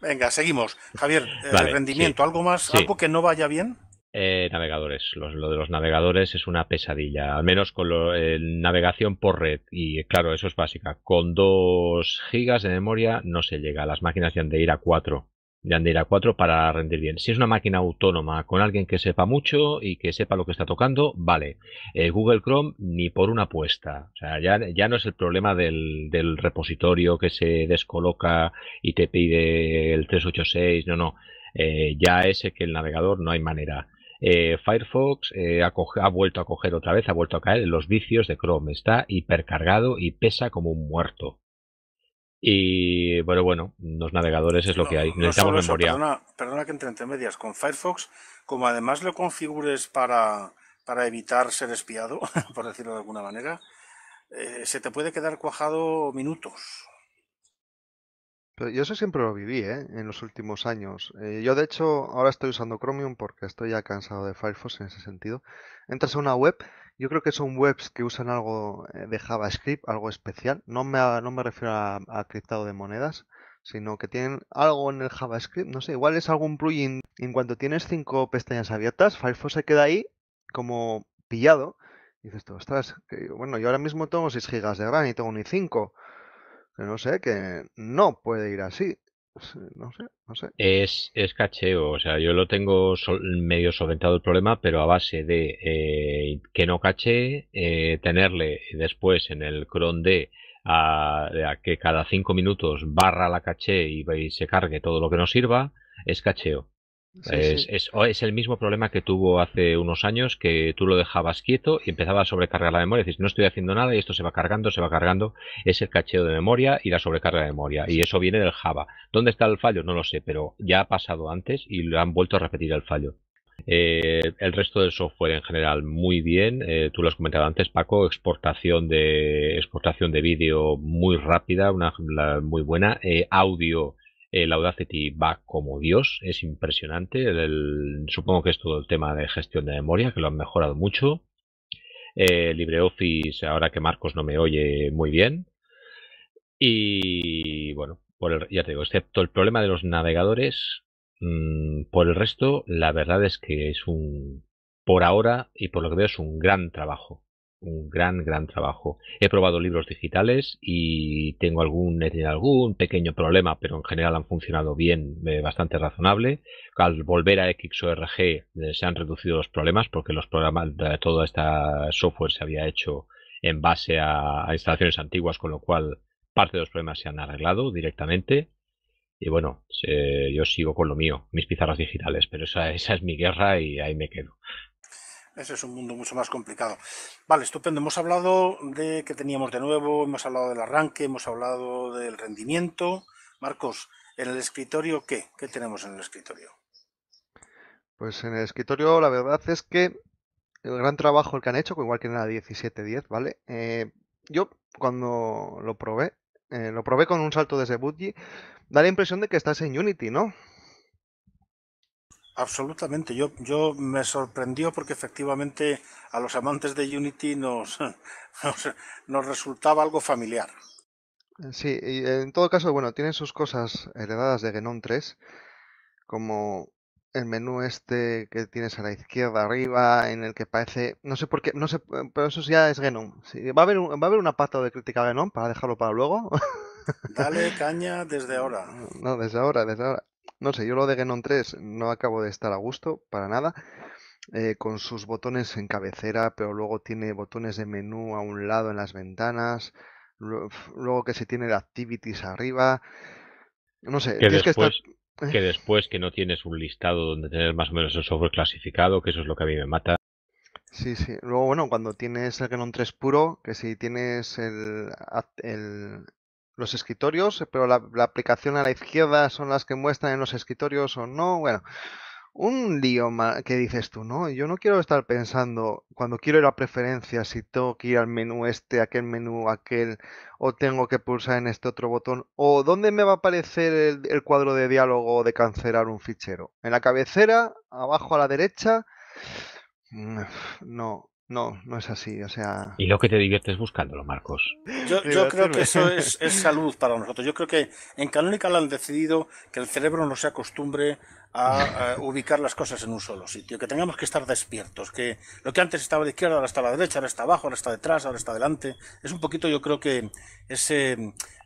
Venga, seguimos. Javier, el eh, rendimiento, ¿algo más? ¿Algo que no vaya bien? eh, navegadores. lo de los navegadores es una pesadilla, al menos con la navegación por red. Y claro, eso es básica. Con 2 gigas de memoria no se llega. Las máquinas ya han de ir a 4. Ya han de ir a 4 para rendir bien. Si es una máquina autónoma con alguien que sepa mucho y que sepa lo que está tocando, vale. Eh, Google Chrome ni por una apuesta. O sea, ya, ya no es el problema del, del repositorio que se descoloca y te pide el 386. No, no. Eh, ya ese que el navegador no hay manera. Eh, Firefox eh, ha, vuelto a coger otra vez, ha vuelto a caer en los vicios de Chrome. Está hipercargado y pesa como un muerto. Y bueno, bueno, los navegadores es lo que hay. Necesitamos memoria. Perdona, que entre entre medias. Con Firefox, como además lo configures para, para evitar ser espiado, por decirlo de alguna manera, eh, se te puede quedar cuajado minutos yo eso siempre lo viví, ¿eh? En los últimos años. Eh, yo de hecho ahora estoy usando Chromium porque estoy ya cansado de Firefox en ese sentido. Entras a una web, yo creo que son webs que usan algo eh, de JavaScript, algo especial. No me, no me refiero a, criptado de monedas, sino que tienen algo en el JavaScript, no sé, igual es algún plugin. En cuanto tienes cinco pestañas abiertas, Firefox se queda ahí como pillado. Y dices tú, ostras, bueno, yo ahora mismo tengo 6 GB de RAM y tengo ni i5 no sé, que no puede ir así. No sé, no sé. Es, es cacheo, o sea, yo lo tengo medio solventado el problema, pero a base de eh, que no cache, eh, tenerle después en el cron de a, que cada cinco minutos barra la caché y, se cargue todo lo que no sirva, es cacheo es, Es, el mismo problema que tuvo hace unos años que tú lo dejabas quieto y empezaba a sobrecargar la memoria. Dices, no estoy haciendo nada y esto se va cargando, se va cargando. Es el cacheo de memoria y la sobrecarga de memoria. Y eso viene del Java. ¿Dónde está el fallo? No lo sé, pero ya ha pasado antes y lo han vuelto a repetir el fallo. Eh, el resto del software en general muy bien. Eh, tú lo has comentado antes, Paco. Exportación de exportación de vídeo muy rápida, una, muy buena. Eh, audio el eh, Audacity va como Dios, es impresionante. El, supongo que es todo el tema de gestión de memoria, que lo han mejorado mucho. Eh, LibreOffice, ahora que Marcos no me oye muy bien. Y bueno, por ya te digo, excepto el problema de los navegadores, mm, por el resto, la verdad es que es un, por ahora y por lo que veo, es un gran trabajo un gran, gran trabajo. He probado libros digitales y tengo algún, algún pequeño problema, pero en general han funcionado bien, eh, bastante razonable. Al volver a XORG eh, se han reducido los problemas porque los programas, eh, todo este software se había hecho en base a, instalaciones antiguas, con lo cual parte de los problemas se han arreglado directamente. Y bueno, yo sigo con lo mío, mis pizarras digitales, pero esa, esa es mi guerra y ahí me quedo. Ese es un mundo mucho más complicado. Vale, estupendo. Hemos hablado de que teníamos de nuevo, hemos hablado del arranque, hemos hablado del rendimiento. Marcos, ¿en el escritorio qué? ¿Qué tenemos en el escritorio? Pues en el escritorio la verdad es que el gran trabajo el que han hecho, igual que en la 1710, ¿vale? Eh, yo cuando lo probé, eh, lo probé con un salto desde Budgie, da la impresión de que estás en Unity, ¿no? Absolutamente, yo, yo me sorprendió porque efectivamente a los amantes de Unity nos, nos, resultaba algo familiar. Sí, y en todo caso, bueno, tiene sus cosas heredadas de Genon 3, como el menú este que tienes a la izquierda arriba, en el que parece, no sé por qué, no sé, pero eso ya es Genome. ¿va, a haber ¿Va a haber una pata de crítica a Genome para dejarlo para luego? Dale caña desde ahora. No, desde ahora, desde ahora no sé, yo lo de Genon 3 no acabo de estar a gusto para nada. Eh, con sus botones en cabecera, pero luego tiene botones de menú a un lado en las ventanas. Luego que se tiene de activities arriba. No sé, que después, que, eh. después que no tienes un listado donde tener más o menos el software clasificado, que eso es lo que a mí me mata. Sí, sí. Luego, bueno, cuando tienes el Genon 3 puro, que si tienes el, los escritorios, pero la, aplicación a la izquierda son las que muestran en los escritorios o no. Bueno, un lío que dices tú, ¿no? Yo no quiero estar pensando cuando quiero ir a preferencias si tengo que ir al menú este, aquel menú, aquel, o tengo que pulsar en este otro botón, o dónde me va a aparecer el cuadro de diálogo de cancelar un fichero. ¿En la cabecera? ¿Abajo a la derecha? Mm, no, no, no es así, o sea... Y lo que te diviertes buscándolo, Marcos. Yo, creo que eso es, salud para nosotros. Yo creo que en lo han decidido que el cerebro no se acostumbre a, ubicar las cosas en un solo sitio, que tengamos que estar despiertos, que lo que antes estaba a la izquierda, ahora está a la derecha, ahora está abajo, ahora está detrás, ahora está adelante. Es un poquito, yo creo que, ese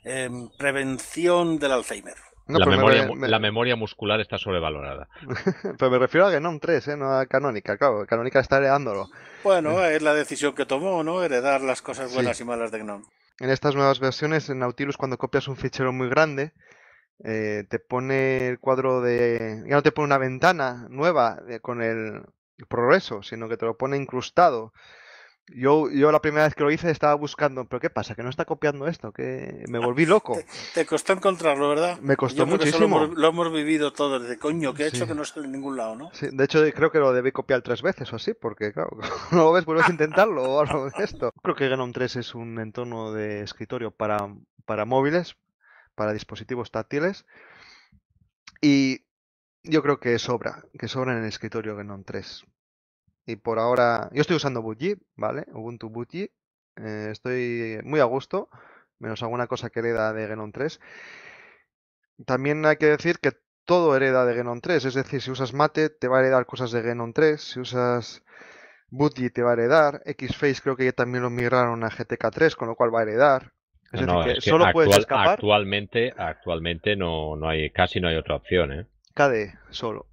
em, prevención del Alzheimer la, memoria, muscular está sobrevalorada. pero me refiero a Gnome 3, ¿eh? no a Canónica. Claro, Canónica está heredándolo. Bueno, es la decisión que tomó, ¿no? Heredar las cosas buenas y malas de Gnome. En estas nuevas versiones, en Nautilus, cuando copias un fichero muy grande, eh, te pone el cuadro de. Ya no te pone una ventana nueva eh, con el progreso, sino que te lo pone incrustado. Yo, yo la primera vez que lo hice estaba buscando, pero ¿qué pasa? ¿Que no está copiando esto? que Me volví loco. Te, costó encontrarlo, ¿verdad? Me costó muchísimo. Lo hemos, vivido todos, de coño, que he hecho que no esté en ningún lado, ¿no? Sí, de hecho creo que lo debí copiar tres veces o así, porque claro, no lo ves, vuelves a intentarlo o algo de esto. Creo que Genome 3 es un entorno de escritorio para, móviles, para dispositivos táctiles. Y yo creo que sobra, que sobra en el escritorio Genome 3. Y por ahora, yo estoy usando Budgie, ¿vale? Ubuntu Budgie. Eh, estoy muy a gusto, menos alguna cosa que hereda de Genon 3. También hay que decir que todo hereda de Genon 3, es decir, si usas Mate te va a heredar cosas de Genon 3, si usas Budgie te va a heredar, Xface creo que ya también lo migraron a GTK3, con lo cual va a heredar. Es solo Actualmente, actualmente no, no hay, casi no hay otra opción, ¿eh? KDE solo.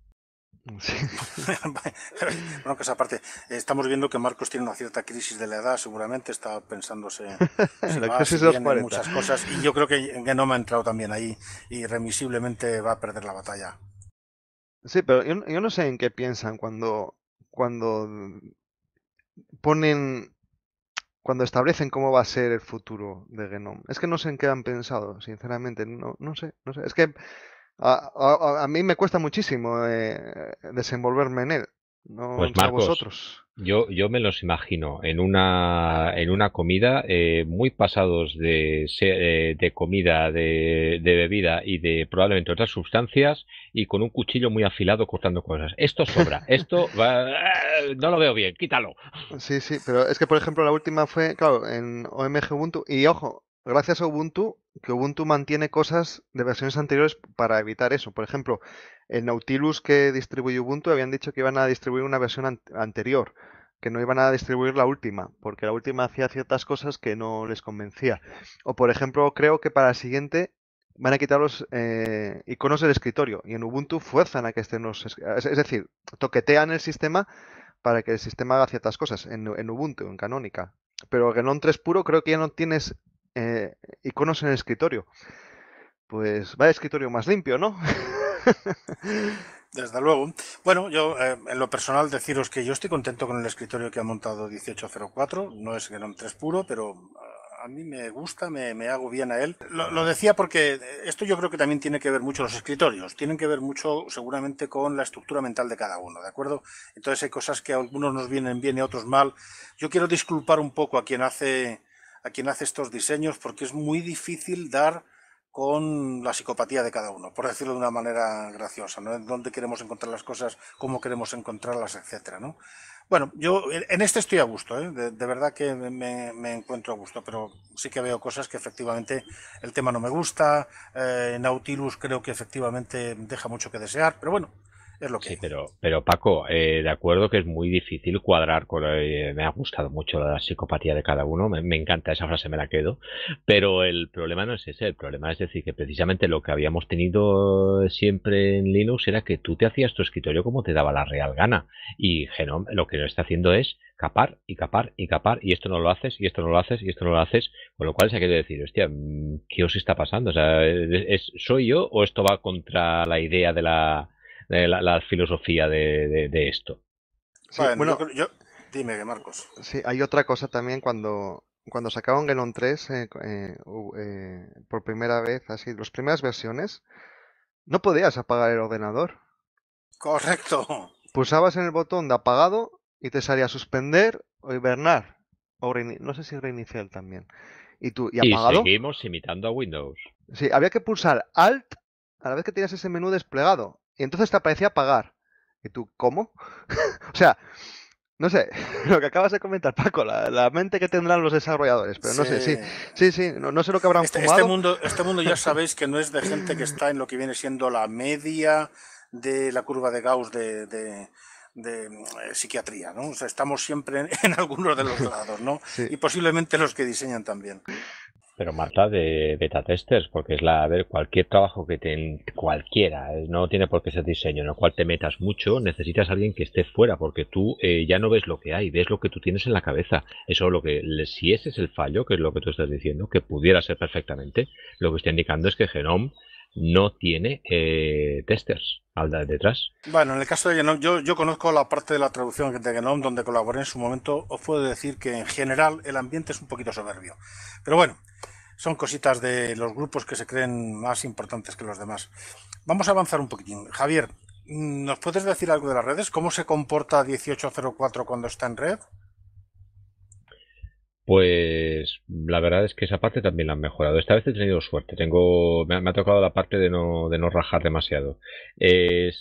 Sí. bueno, que esa parte, estamos viendo que Marcos tiene una cierta crisis de la edad, seguramente está pensándose en muchas cosas y yo creo que, Genom ha entrado también ahí y remisiblemente va a perder la batalla. Sí, pero yo, no sé en qué piensan cuando, cuando ponen cuando establecen cómo va a ser el futuro de Genome. Es que no sé en qué han pensado, sinceramente, no, no sé, no sé. Es que a, mí me cuesta muchísimo eh, desenvolverme en él. No pues vosotros. Yo, yo me los imagino en una, en una comida eh, muy pasados de, eh, comida, de, bebida y de probablemente otras sustancias y con un cuchillo muy afilado cortando cosas. Esto sobra, esto va, no lo veo bien, quítalo. Sí, sí, pero es que por ejemplo la última fue, claro, en OMG Ubuntu y ojo, gracias a Ubuntu, que Ubuntu mantiene cosas de versiones anteriores para evitar eso. Por ejemplo, el Nautilus que distribuye Ubuntu habían dicho que iban a distribuir una versión anterior, que no iban a distribuir la última, porque la última hacía ciertas cosas que no les convencía. O por ejemplo, creo que para el siguiente van a quitar los eh, iconos del escritorio y en Ubuntu fuerzan a que estén los... Es, es decir, toquetean el sistema para que el sistema haga ciertas cosas en, Ubuntu, en Canónica. Pero Genón 3 puro creo que ya no tienes eh, iconos en el escritorio. Pues va el escritorio más limpio, ¿no? Desde luego. Bueno, yo eh, en lo personal deciros que yo estoy contento con el escritorio que ha montado 1804. No es no 3 puro, pero ah, a mí me gusta, me, hago bien a él. Lo, decía porque esto yo creo que también tiene que ver mucho los escritorios. Tienen que ver mucho seguramente con la estructura mental de cada uno, ¿de acuerdo? Entonces hay cosas que a algunos nos vienen bien y a otros mal. Yo quiero disculpar un poco a quien hace a quien hace estos diseños porque es muy difícil dar con la psicopatía de cada uno, por decirlo de una manera graciosa, ¿no? Dónde queremos encontrar las cosas, cómo queremos encontrarlas, etcétera, ¿no? Bueno, yo en este estoy a gusto, ¿eh? de, verdad que me, encuentro a gusto, pero sí que veo cosas que efectivamente el tema no me gusta, eh, Nautilus creo que efectivamente deja mucho que desear, pero bueno, pero, pero Paco, eh, de acuerdo que es muy difícil cuadrar eh, me ha gustado mucho la psicopatía de cada uno, me, encanta esa frase, me la quedo. Pero el problema no es ese, el problema es decir que precisamente lo que habíamos tenido siempre en Linux era que tú te hacías tu escritorio como te daba la real gana. Y Genome lo que está haciendo es capar y capar y capar, y esto no lo haces, y esto no lo haces, y esto no lo haces, con lo cual se ha querido decir, hostia, mm, ¿qué os está pasando? O sea, ¿soy yo o esto va contra la idea de la la, filosofía de, esto. bueno, yo, dime, Marcos. Sí, hay otra cosa también cuando, cuando sacaron Genon 3 por primera vez, así, las primeras versiones, no podías apagar el ordenador. Correcto. Pulsabas en el botón de apagado y te salía suspender o hibernar. O no sé si reiniciar también. Y tú, ¿y apagado? Y seguimos imitando a Windows. Sí, había que pulsar Alt a la vez que tenías ese menú desplegado. Y entonces te aparecía pagar. ¿Y tú cómo? o sea, no sé, lo que acabas de comentar, Paco, la, la mente que tendrán los desarrolladores, pero no sé, sí, sí, sí, no, sé lo que habrán este, Este mundo, este mundo ya sabéis que no es de gente que está en lo que viene siendo la media de la curva de Gauss de, eh, psiquiatría, ¿no? sea, estamos siempre en, algunos de los lados, ¿no? Y posiblemente los que diseñan también. Pero Marta de beta testers, porque es la, ver, cualquier trabajo que te, cualquiera, no tiene por qué ser diseño, en el cual te metas mucho, necesitas alguien que esté fuera, porque tú eh, ya no ves lo que hay, ves lo que tú tienes en la cabeza. Eso es lo que, si ese es el fallo, que es lo que tú estás diciendo, que pudiera ser perfectamente, lo que estoy indicando es que Genome no tiene eh, testers al detrás. Bueno, en el caso de Genome, yo, yo conozco la parte de la traducción de Genome donde colaboré en su momento. Os puedo decir que en general el ambiente es un poquito soberbio. Pero bueno, son cositas de los grupos que se creen más importantes que los demás. Vamos a avanzar un poquitín. Javier, ¿nos puedes decir algo de las redes? ¿Cómo se comporta 1804 cuando está en red? Pues la verdad es que esa parte también la han mejorado. Esta vez he tenido suerte. Tengo, me, ha, tocado la parte de no, de no rajar demasiado.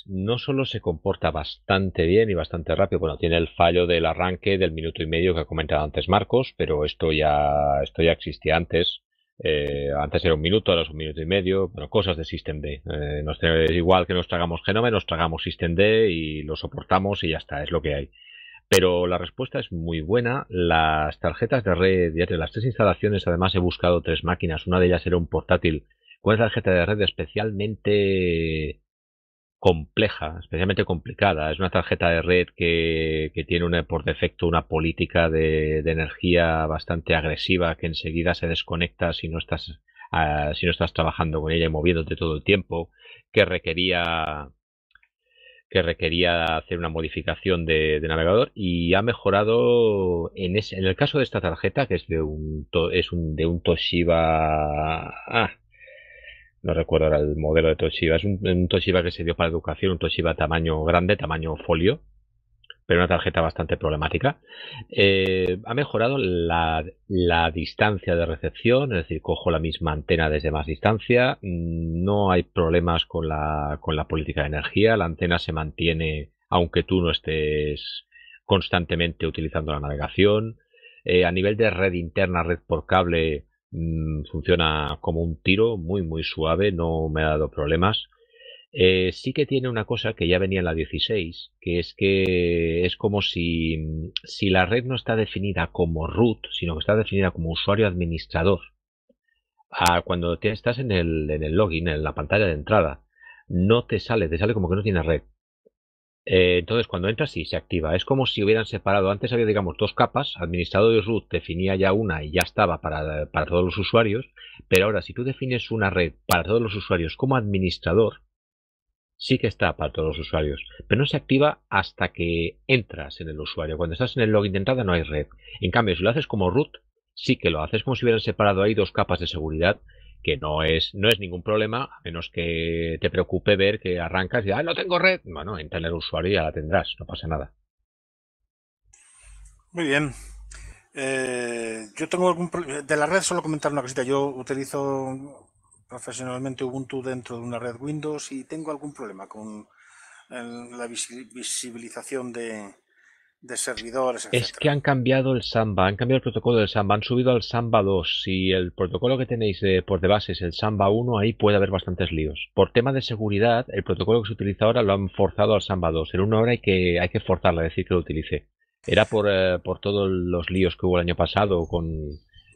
no solo se comporta bastante bien y bastante rápido. Bueno, tiene el fallo del arranque del minuto y medio que ha comentado antes Marcos, pero esto ya, esto ya existía antes. Eh, antes era un minuto, ahora es un minuto y medio, bueno, cosas de System D. Eh, nos igual que nos tragamos Genome, nos tragamos System D y lo soportamos y ya está, es lo que hay. Pero la respuesta es muy buena. Las tarjetas de red, de las tres instalaciones, además he buscado tres máquinas. Una de ellas era un portátil ¿Cuál es la tarjeta de red especialmente compleja, especialmente complicada. Es una tarjeta de red que, tiene por defecto una política de, energía bastante agresiva que enseguida se desconecta si no estás ah, si no estás trabajando con ella y moviéndote todo el tiempo, que requería que requería hacer una modificación de, navegador y ha mejorado en, el caso de esta tarjeta que es de un es un, de un Toshiba ah, no recuerdo ahora el modelo de Toshiba, es un, Toshiba que se dio para educación, un Toshiba tamaño grande, tamaño folio, pero una tarjeta bastante problemática. Eh, ha mejorado la, la, distancia de recepción, es decir, cojo la misma antena desde más distancia, no hay problemas con la, con la política de energía, la antena se mantiene aunque tú no estés constantemente utilizando la navegación. Eh, a nivel de red interna, red por cable, Mm, funciona como un tiro, muy, muy suave, no me ha dado problemas. Eh, sí que tiene una cosa que ya venía en la 16, que es que es como si, si la red no está definida como root, sino que está definida como usuario administrador. cuando estás en el, en el login, en la pantalla de entrada, no te sale, te sale como que no tiene red. Eh, entonces, cuando entras sí, se activa. Es como si hubieran separado. Antes había, digamos, dos capas. Administrador y root definía ya una y ya estaba para, para todos los usuarios. Pero ahora, si tú defines una red para todos los usuarios como administrador, sí que está para todos los usuarios, pero no se activa hasta que entras en el usuario. Cuando estás en el login de entrada no hay red. En cambio, si lo haces como root, sí que lo haces como si hubieran separado ahí dos capas de seguridad que no es, no es ningún problema, a menos que te preocupe ver que arrancas y, ah, no tengo red. Bueno, en tener usuario ya la tendrás, no pasa nada. Muy bien. Eh, yo tengo algún problema. De la red solo comentar una cosita. Yo utilizo profesionalmente Ubuntu dentro de una red Windows y tengo algún problema con eh, la visibilización de, de servidores. Es que han cambiado el Samba, han cambiado el protocolo del Samba, han subido al Samba 2. Si el protocolo que tenéis de, por de base es el Samba 1, ahí puede haber bastantes líos. Por tema de seguridad, el protocolo que se utiliza ahora lo han forzado al Samba 2. En una hora hay que, hay que forzarla, decir que lo utilice. Era por, eh, por todos los líos que hubo el año pasado con,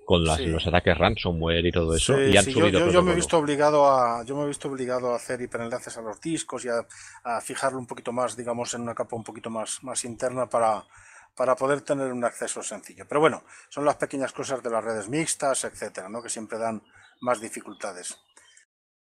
con las, los ataques ransomware y todo eso. y han subido yo, me he visto obligado a, yo me he visto obligado a hacer hiperenlaces a los discos y a, a, fijarlo un poquito más, digamos, en una capa un poquito más, más interna para, para poder tener un acceso sencillo. Pero bueno, son las pequeñas cosas de las redes mixtas, etcétera, ¿no? que siempre dan más dificultades.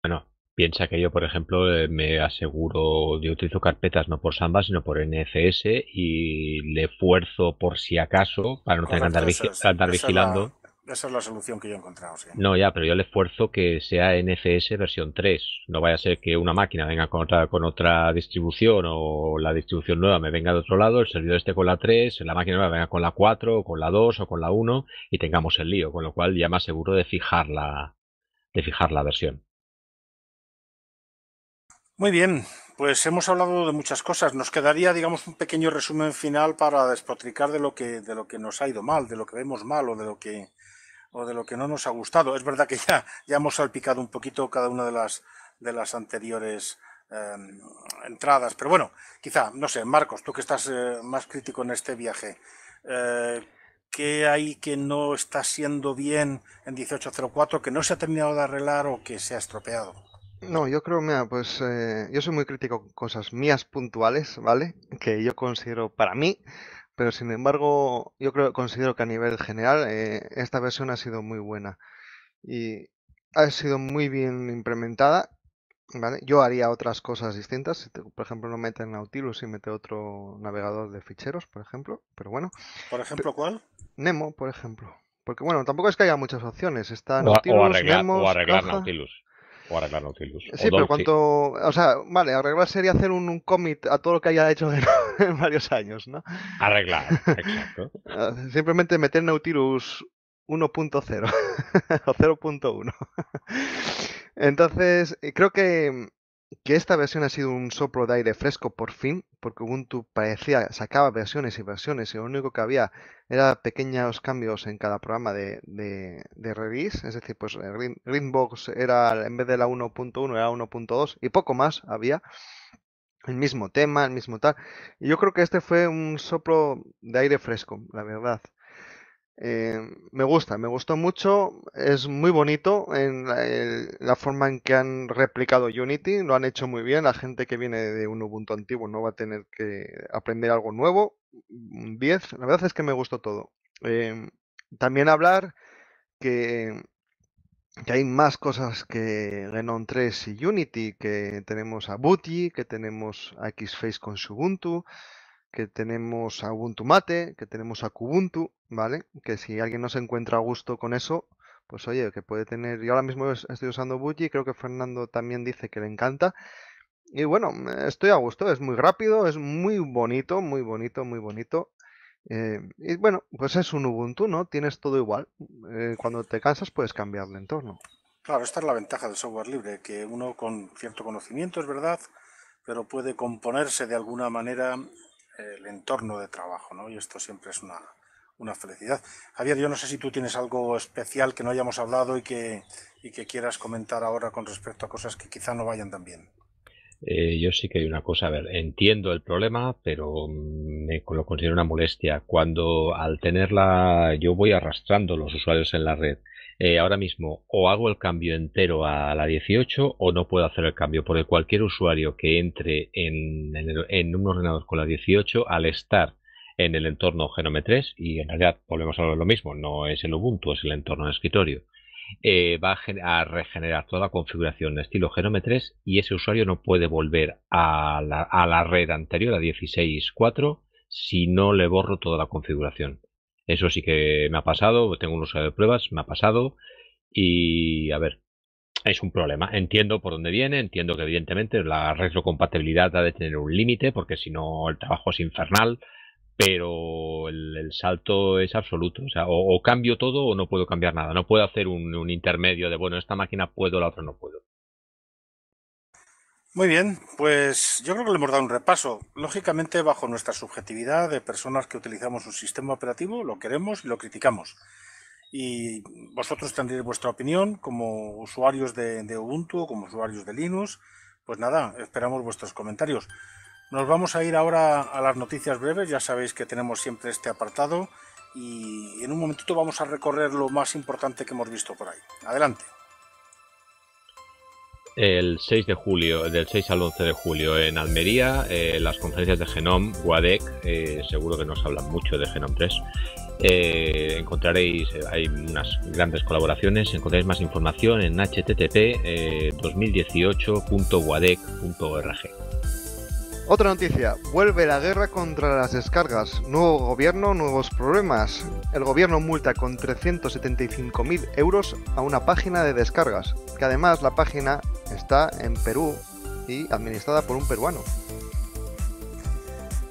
Bueno, piensa que yo, por ejemplo, eh, me aseguro, yo utilizo carpetas no por Samba, sino por NFS y le esfuerzo por si acaso, para no tener que andar, vigilando. Esa es la solución que yo he encontrado, No, ya, pero yo le esfuerzo que sea NFS versión 3. No vaya a ser que una máquina venga con otra, con otra distribución o la distribución nueva me venga de otro lado, el servidor esté con la 3, la máquina nueva venga con la 4, o con la 2 o con la 1 y tengamos el lío, con lo cual ya más seguro de fijar la, de fijar la versión. Muy bien, pues hemos hablado de muchas cosas. Nos quedaría, digamos, un pequeño resumen final para despotricar de lo que, de lo que nos ha ido mal, de lo que vemos mal o de lo que o de lo que no nos ha gustado. Es verdad que ya, ya hemos salpicado un poquito cada una de las, de las anteriores em, entradas, pero bueno, quizá, no sé, Marcos, tú que estás eh, más crítico en este viaje, eh, ¿qué hay que no está siendo bien en 1804, que no se ha terminado de arreglar o que se ha estropeado? No, yo creo, mira, pues eh, yo soy muy crítico con cosas mías puntuales, ¿vale? Que yo considero para mí pero sin embargo yo creo considero que a nivel general eh, esta versión ha sido muy buena y ha sido muy bien implementada yo haría otras cosas distintas por ejemplo no meter Nautilus y mete otro navegador de ficheros por ejemplo pero bueno por ejemplo cuál Nemo por ejemplo porque bueno tampoco es que haya muchas opciones está Nautilus Nautilus arreglar Nautilus. Sí, pero cuanto. O sea, vale, arreglar sería hacer un, commit a todo lo que haya hecho en, varios años, ¿no? Arreglar, exacto. Ah, simplemente meter Nautilus 1.0 o 0.1. Entonces, eh, creo que que esta versión ha sido un soplo de aire fresco por fin, porque Ubuntu parecía, sacaba versiones y versiones y lo único que había era pequeños cambios en cada programa de, de, release, es decir, pues eh, Greenbox era, en vez de la 1.1 era 1.2 y poco más había, el mismo tema, el mismo tal, y yo creo que este fue un soplo de aire fresco, la verdad. Eh, me gusta, me gustó mucho, es muy bonito en la, forma en que han replicado Unity, lo han hecho muy bien, la gente que viene de un Ubuntu antiguo no va a tener que aprender algo nuevo, 10, la verdad es que me gustó todo. Eh, también hablar que, hay más cosas que Genon 3 y Unity, que tenemos a Booty, que tenemos a Xface con su Ubuntu, que tenemos a Ubuntu Mate, que tenemos a Kubuntu, ¿vale? Que si alguien no se encuentra a gusto con eso, pues oye, que puede tener... Yo ahora mismo estoy usando Budgie, creo que Fernando también dice que le encanta. Y bueno, estoy a gusto, es muy rápido, es muy bonito, muy bonito, muy bonito. Eh, y bueno, pues es un Ubuntu, ¿no? Tienes todo igual. Eh, cuando te cansas puedes cambiar de entorno. Claro, esta es la ventaja del software libre, que uno con cierto conocimiento, es verdad, pero puede componerse de alguna manera el entorno de trabajo, ¿no? Y esto siempre es una, una felicidad. Javier, yo no sé si tú tienes algo especial que no hayamos hablado y que, y que quieras comentar ahora con respecto a cosas que quizá no vayan tan bien. Eh, yo sí que hay una cosa, a ver, entiendo el problema, pero mm, me lo considero una molestia. Cuando al tenerla, yo voy arrastrando los usuarios en la red eh, ahora mismo o hago el cambio entero a la 18 o no puedo hacer el cambio, porque cualquier usuario que entre en, un ordenador con la 18, al estar en el entorno Genome 3, y en realidad volvemos a lo mismo, no es el Ubuntu, es el entorno de escritorio, eh, va a, regenerar toda la configuración de estilo Genome 3 y ese usuario no puede volver a la, a la red anterior, a 16.4, si no le borro toda la configuración. Eso sí que me ha pasado, tengo un uso de pruebas, me ha pasado. Y a ver, es un problema. Entiendo por dónde viene, entiendo que evidentemente la retrocompatibilidad ha de tener un límite, porque si no el trabajo es infernal, pero el, salto es absoluto. O cambio todo o no puedo cambiar nada. No puedo hacer un intermedio de, bueno, esta máquina puedo, la otra no puedo. Muy bien, pues yo creo que le hemos dado un repaso. Lógicamente, bajo nuestra subjetividad de personas que utilizamos un sistema operativo, lo queremos y lo criticamos. Y vosotros tendréis vuestra opinión como usuarios de, Ubuntu, como usuarios de Linux. Pues nada, esperamos vuestros comentarios. Nos vamos a ir ahora a las noticias breves. Ya sabéis que tenemos siempre este apartado y en un momentito vamos a recorrer lo más importante que hemos visto por ahí. Adelante el 6 de julio, del 6 al 11 de julio en Almería, eh, las conferencias de Genom Guadec, eh, seguro que nos hablan mucho de Genom 3. Eh, encontraréis, hay unas grandes colaboraciones, encontraréis más información en http 2018.guadec.org. Otra noticia, vuelve la guerra contra las descargas, nuevo gobierno, nuevos problemas. El gobierno multa con 375.000 euros a una página de descargas, que además la página está en Perú y administrada por un peruano.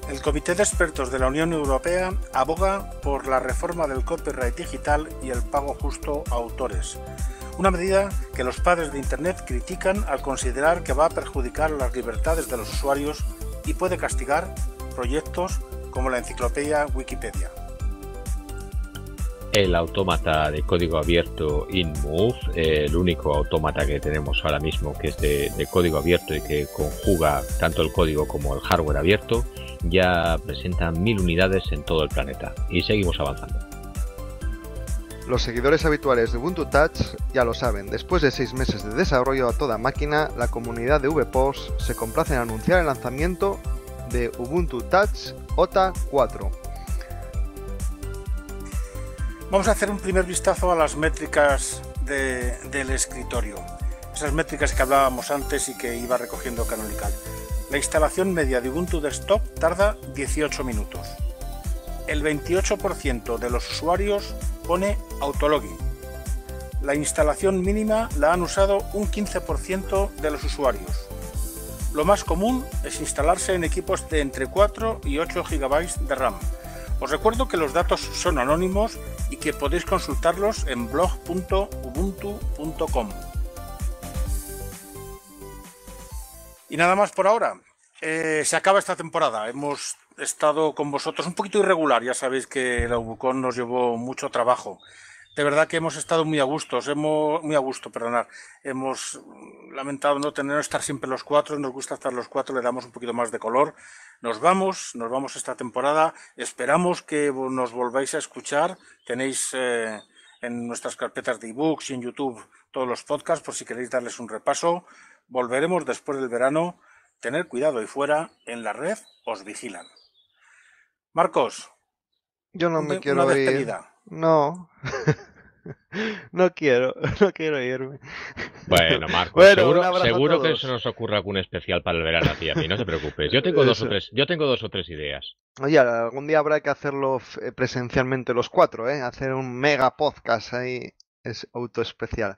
El Comité de Expertos de la Unión Europea aboga por la reforma del copyright digital y el pago justo a autores una medida que los padres de Internet critican al considerar que va a perjudicar las libertades de los usuarios y puede castigar proyectos como la enciclopedia Wikipedia. El autómata de código abierto InMove, el único autómata que tenemos ahora mismo que es de, de código abierto y que conjuga tanto el código como el hardware abierto, ya presenta mil unidades en todo el planeta y seguimos avanzando. Los seguidores habituales de Ubuntu Touch ya lo saben, después de seis meses de desarrollo a toda máquina, la comunidad de VPOS se complace en anunciar el lanzamiento de Ubuntu Touch OTA 4. Vamos a hacer un primer vistazo a las métricas del escritorio, esas métricas que hablábamos antes y que iba recogiendo Canonical. La instalación media de Ubuntu Desktop tarda 18 minutos el 28% de los usuarios pone autologin. La instalación mínima la han usado un 15% de los usuarios. Lo más común es instalarse en equipos de entre 4 y 8 GB de RAM. Os recuerdo que los datos son anónimos y que podéis consultarlos en blog.ubuntu.com. Y nada más por ahora. Eh, se acaba esta temporada. Hemos estado con vosotros un poquito irregular. Ya sabéis que el Ubucon nos llevó mucho trabajo. De verdad que hemos estado muy a gusto, hemos, muy a gusto, perdonar. Hemos mm, lamentado no tener, estar siempre los cuatro, nos gusta estar los cuatro, le damos un poquito más de color. Nos vamos, nos vamos esta temporada, esperamos que nos volváis a escuchar. Tenéis eh, en nuestras carpetas de ebooks y en YouTube todos los podcasts por si queréis darles un repaso. Volveremos después del verano. Tener cuidado y fuera, en la red os vigilan. Marcos. Yo no me quiero una ir. No. no quiero, no quiero irme. Bueno, Marcos, seguro, que se nos ocurra algún especial para el verano a mí, no te preocupes. Yo tengo, dos o tres, yo tengo dos o tres ideas. Oye, algún día habrá que hacerlo eh, presencialmente los cuatro, ¿eh? Hacer un mega podcast ahí es autoespecial.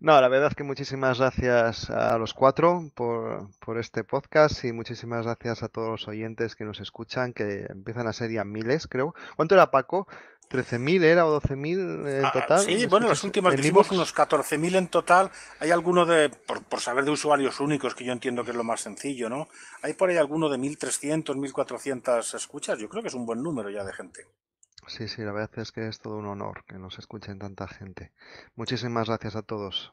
No, la verdad es que muchísimas gracias a los cuatro por, este podcast y muchísimas gracias a todos los oyentes que nos escuchan, que empiezan a ser ya miles, creo. ¿Cuánto era Paco? ¿13.000 era o 12.000 en ah, total? sí, bueno, los últimos unos 14.000 en total. Hay alguno de, por, por, saber de usuarios únicos, que yo entiendo que es lo más sencillo, ¿no? Hay por ahí alguno de 1.300, 1.400 escuchas. Yo creo que es un buen número ya de gente. Sí, sí, la verdad es que es todo un honor que nos escuchen tanta gente. Muchísimas gracias a todos.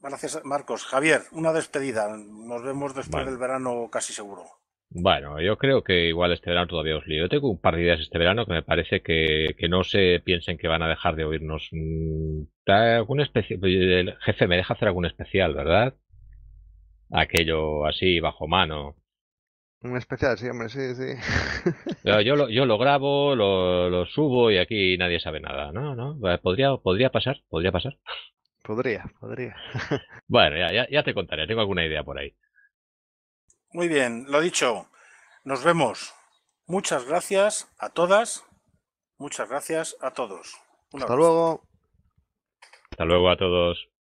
Gracias, Marcos. Javier, una despedida. Nos vemos después del verano casi seguro. Bueno, yo creo que igual este verano todavía os lío. tengo un par de ideas este verano que me parece que, no se piensen que van a dejar de oírnos. Mm, ¿Algún especial? Jefe, me deja hacer algún especial, ¿verdad? Aquello así, bajo mano. Un especial, sí, hombre, sí, sí. Yo, lo, grabo, lo, lo, subo y aquí nadie sabe nada, ¿no? Podría, podría pasar, podría pasar. Podría, podría. Bueno, ya, ya, te contaré, tengo alguna idea por ahí. Muy bien, lo dicho, nos vemos. Muchas gracias a todas, muchas gracias a todos. Hasta luego. Hasta luego a todos.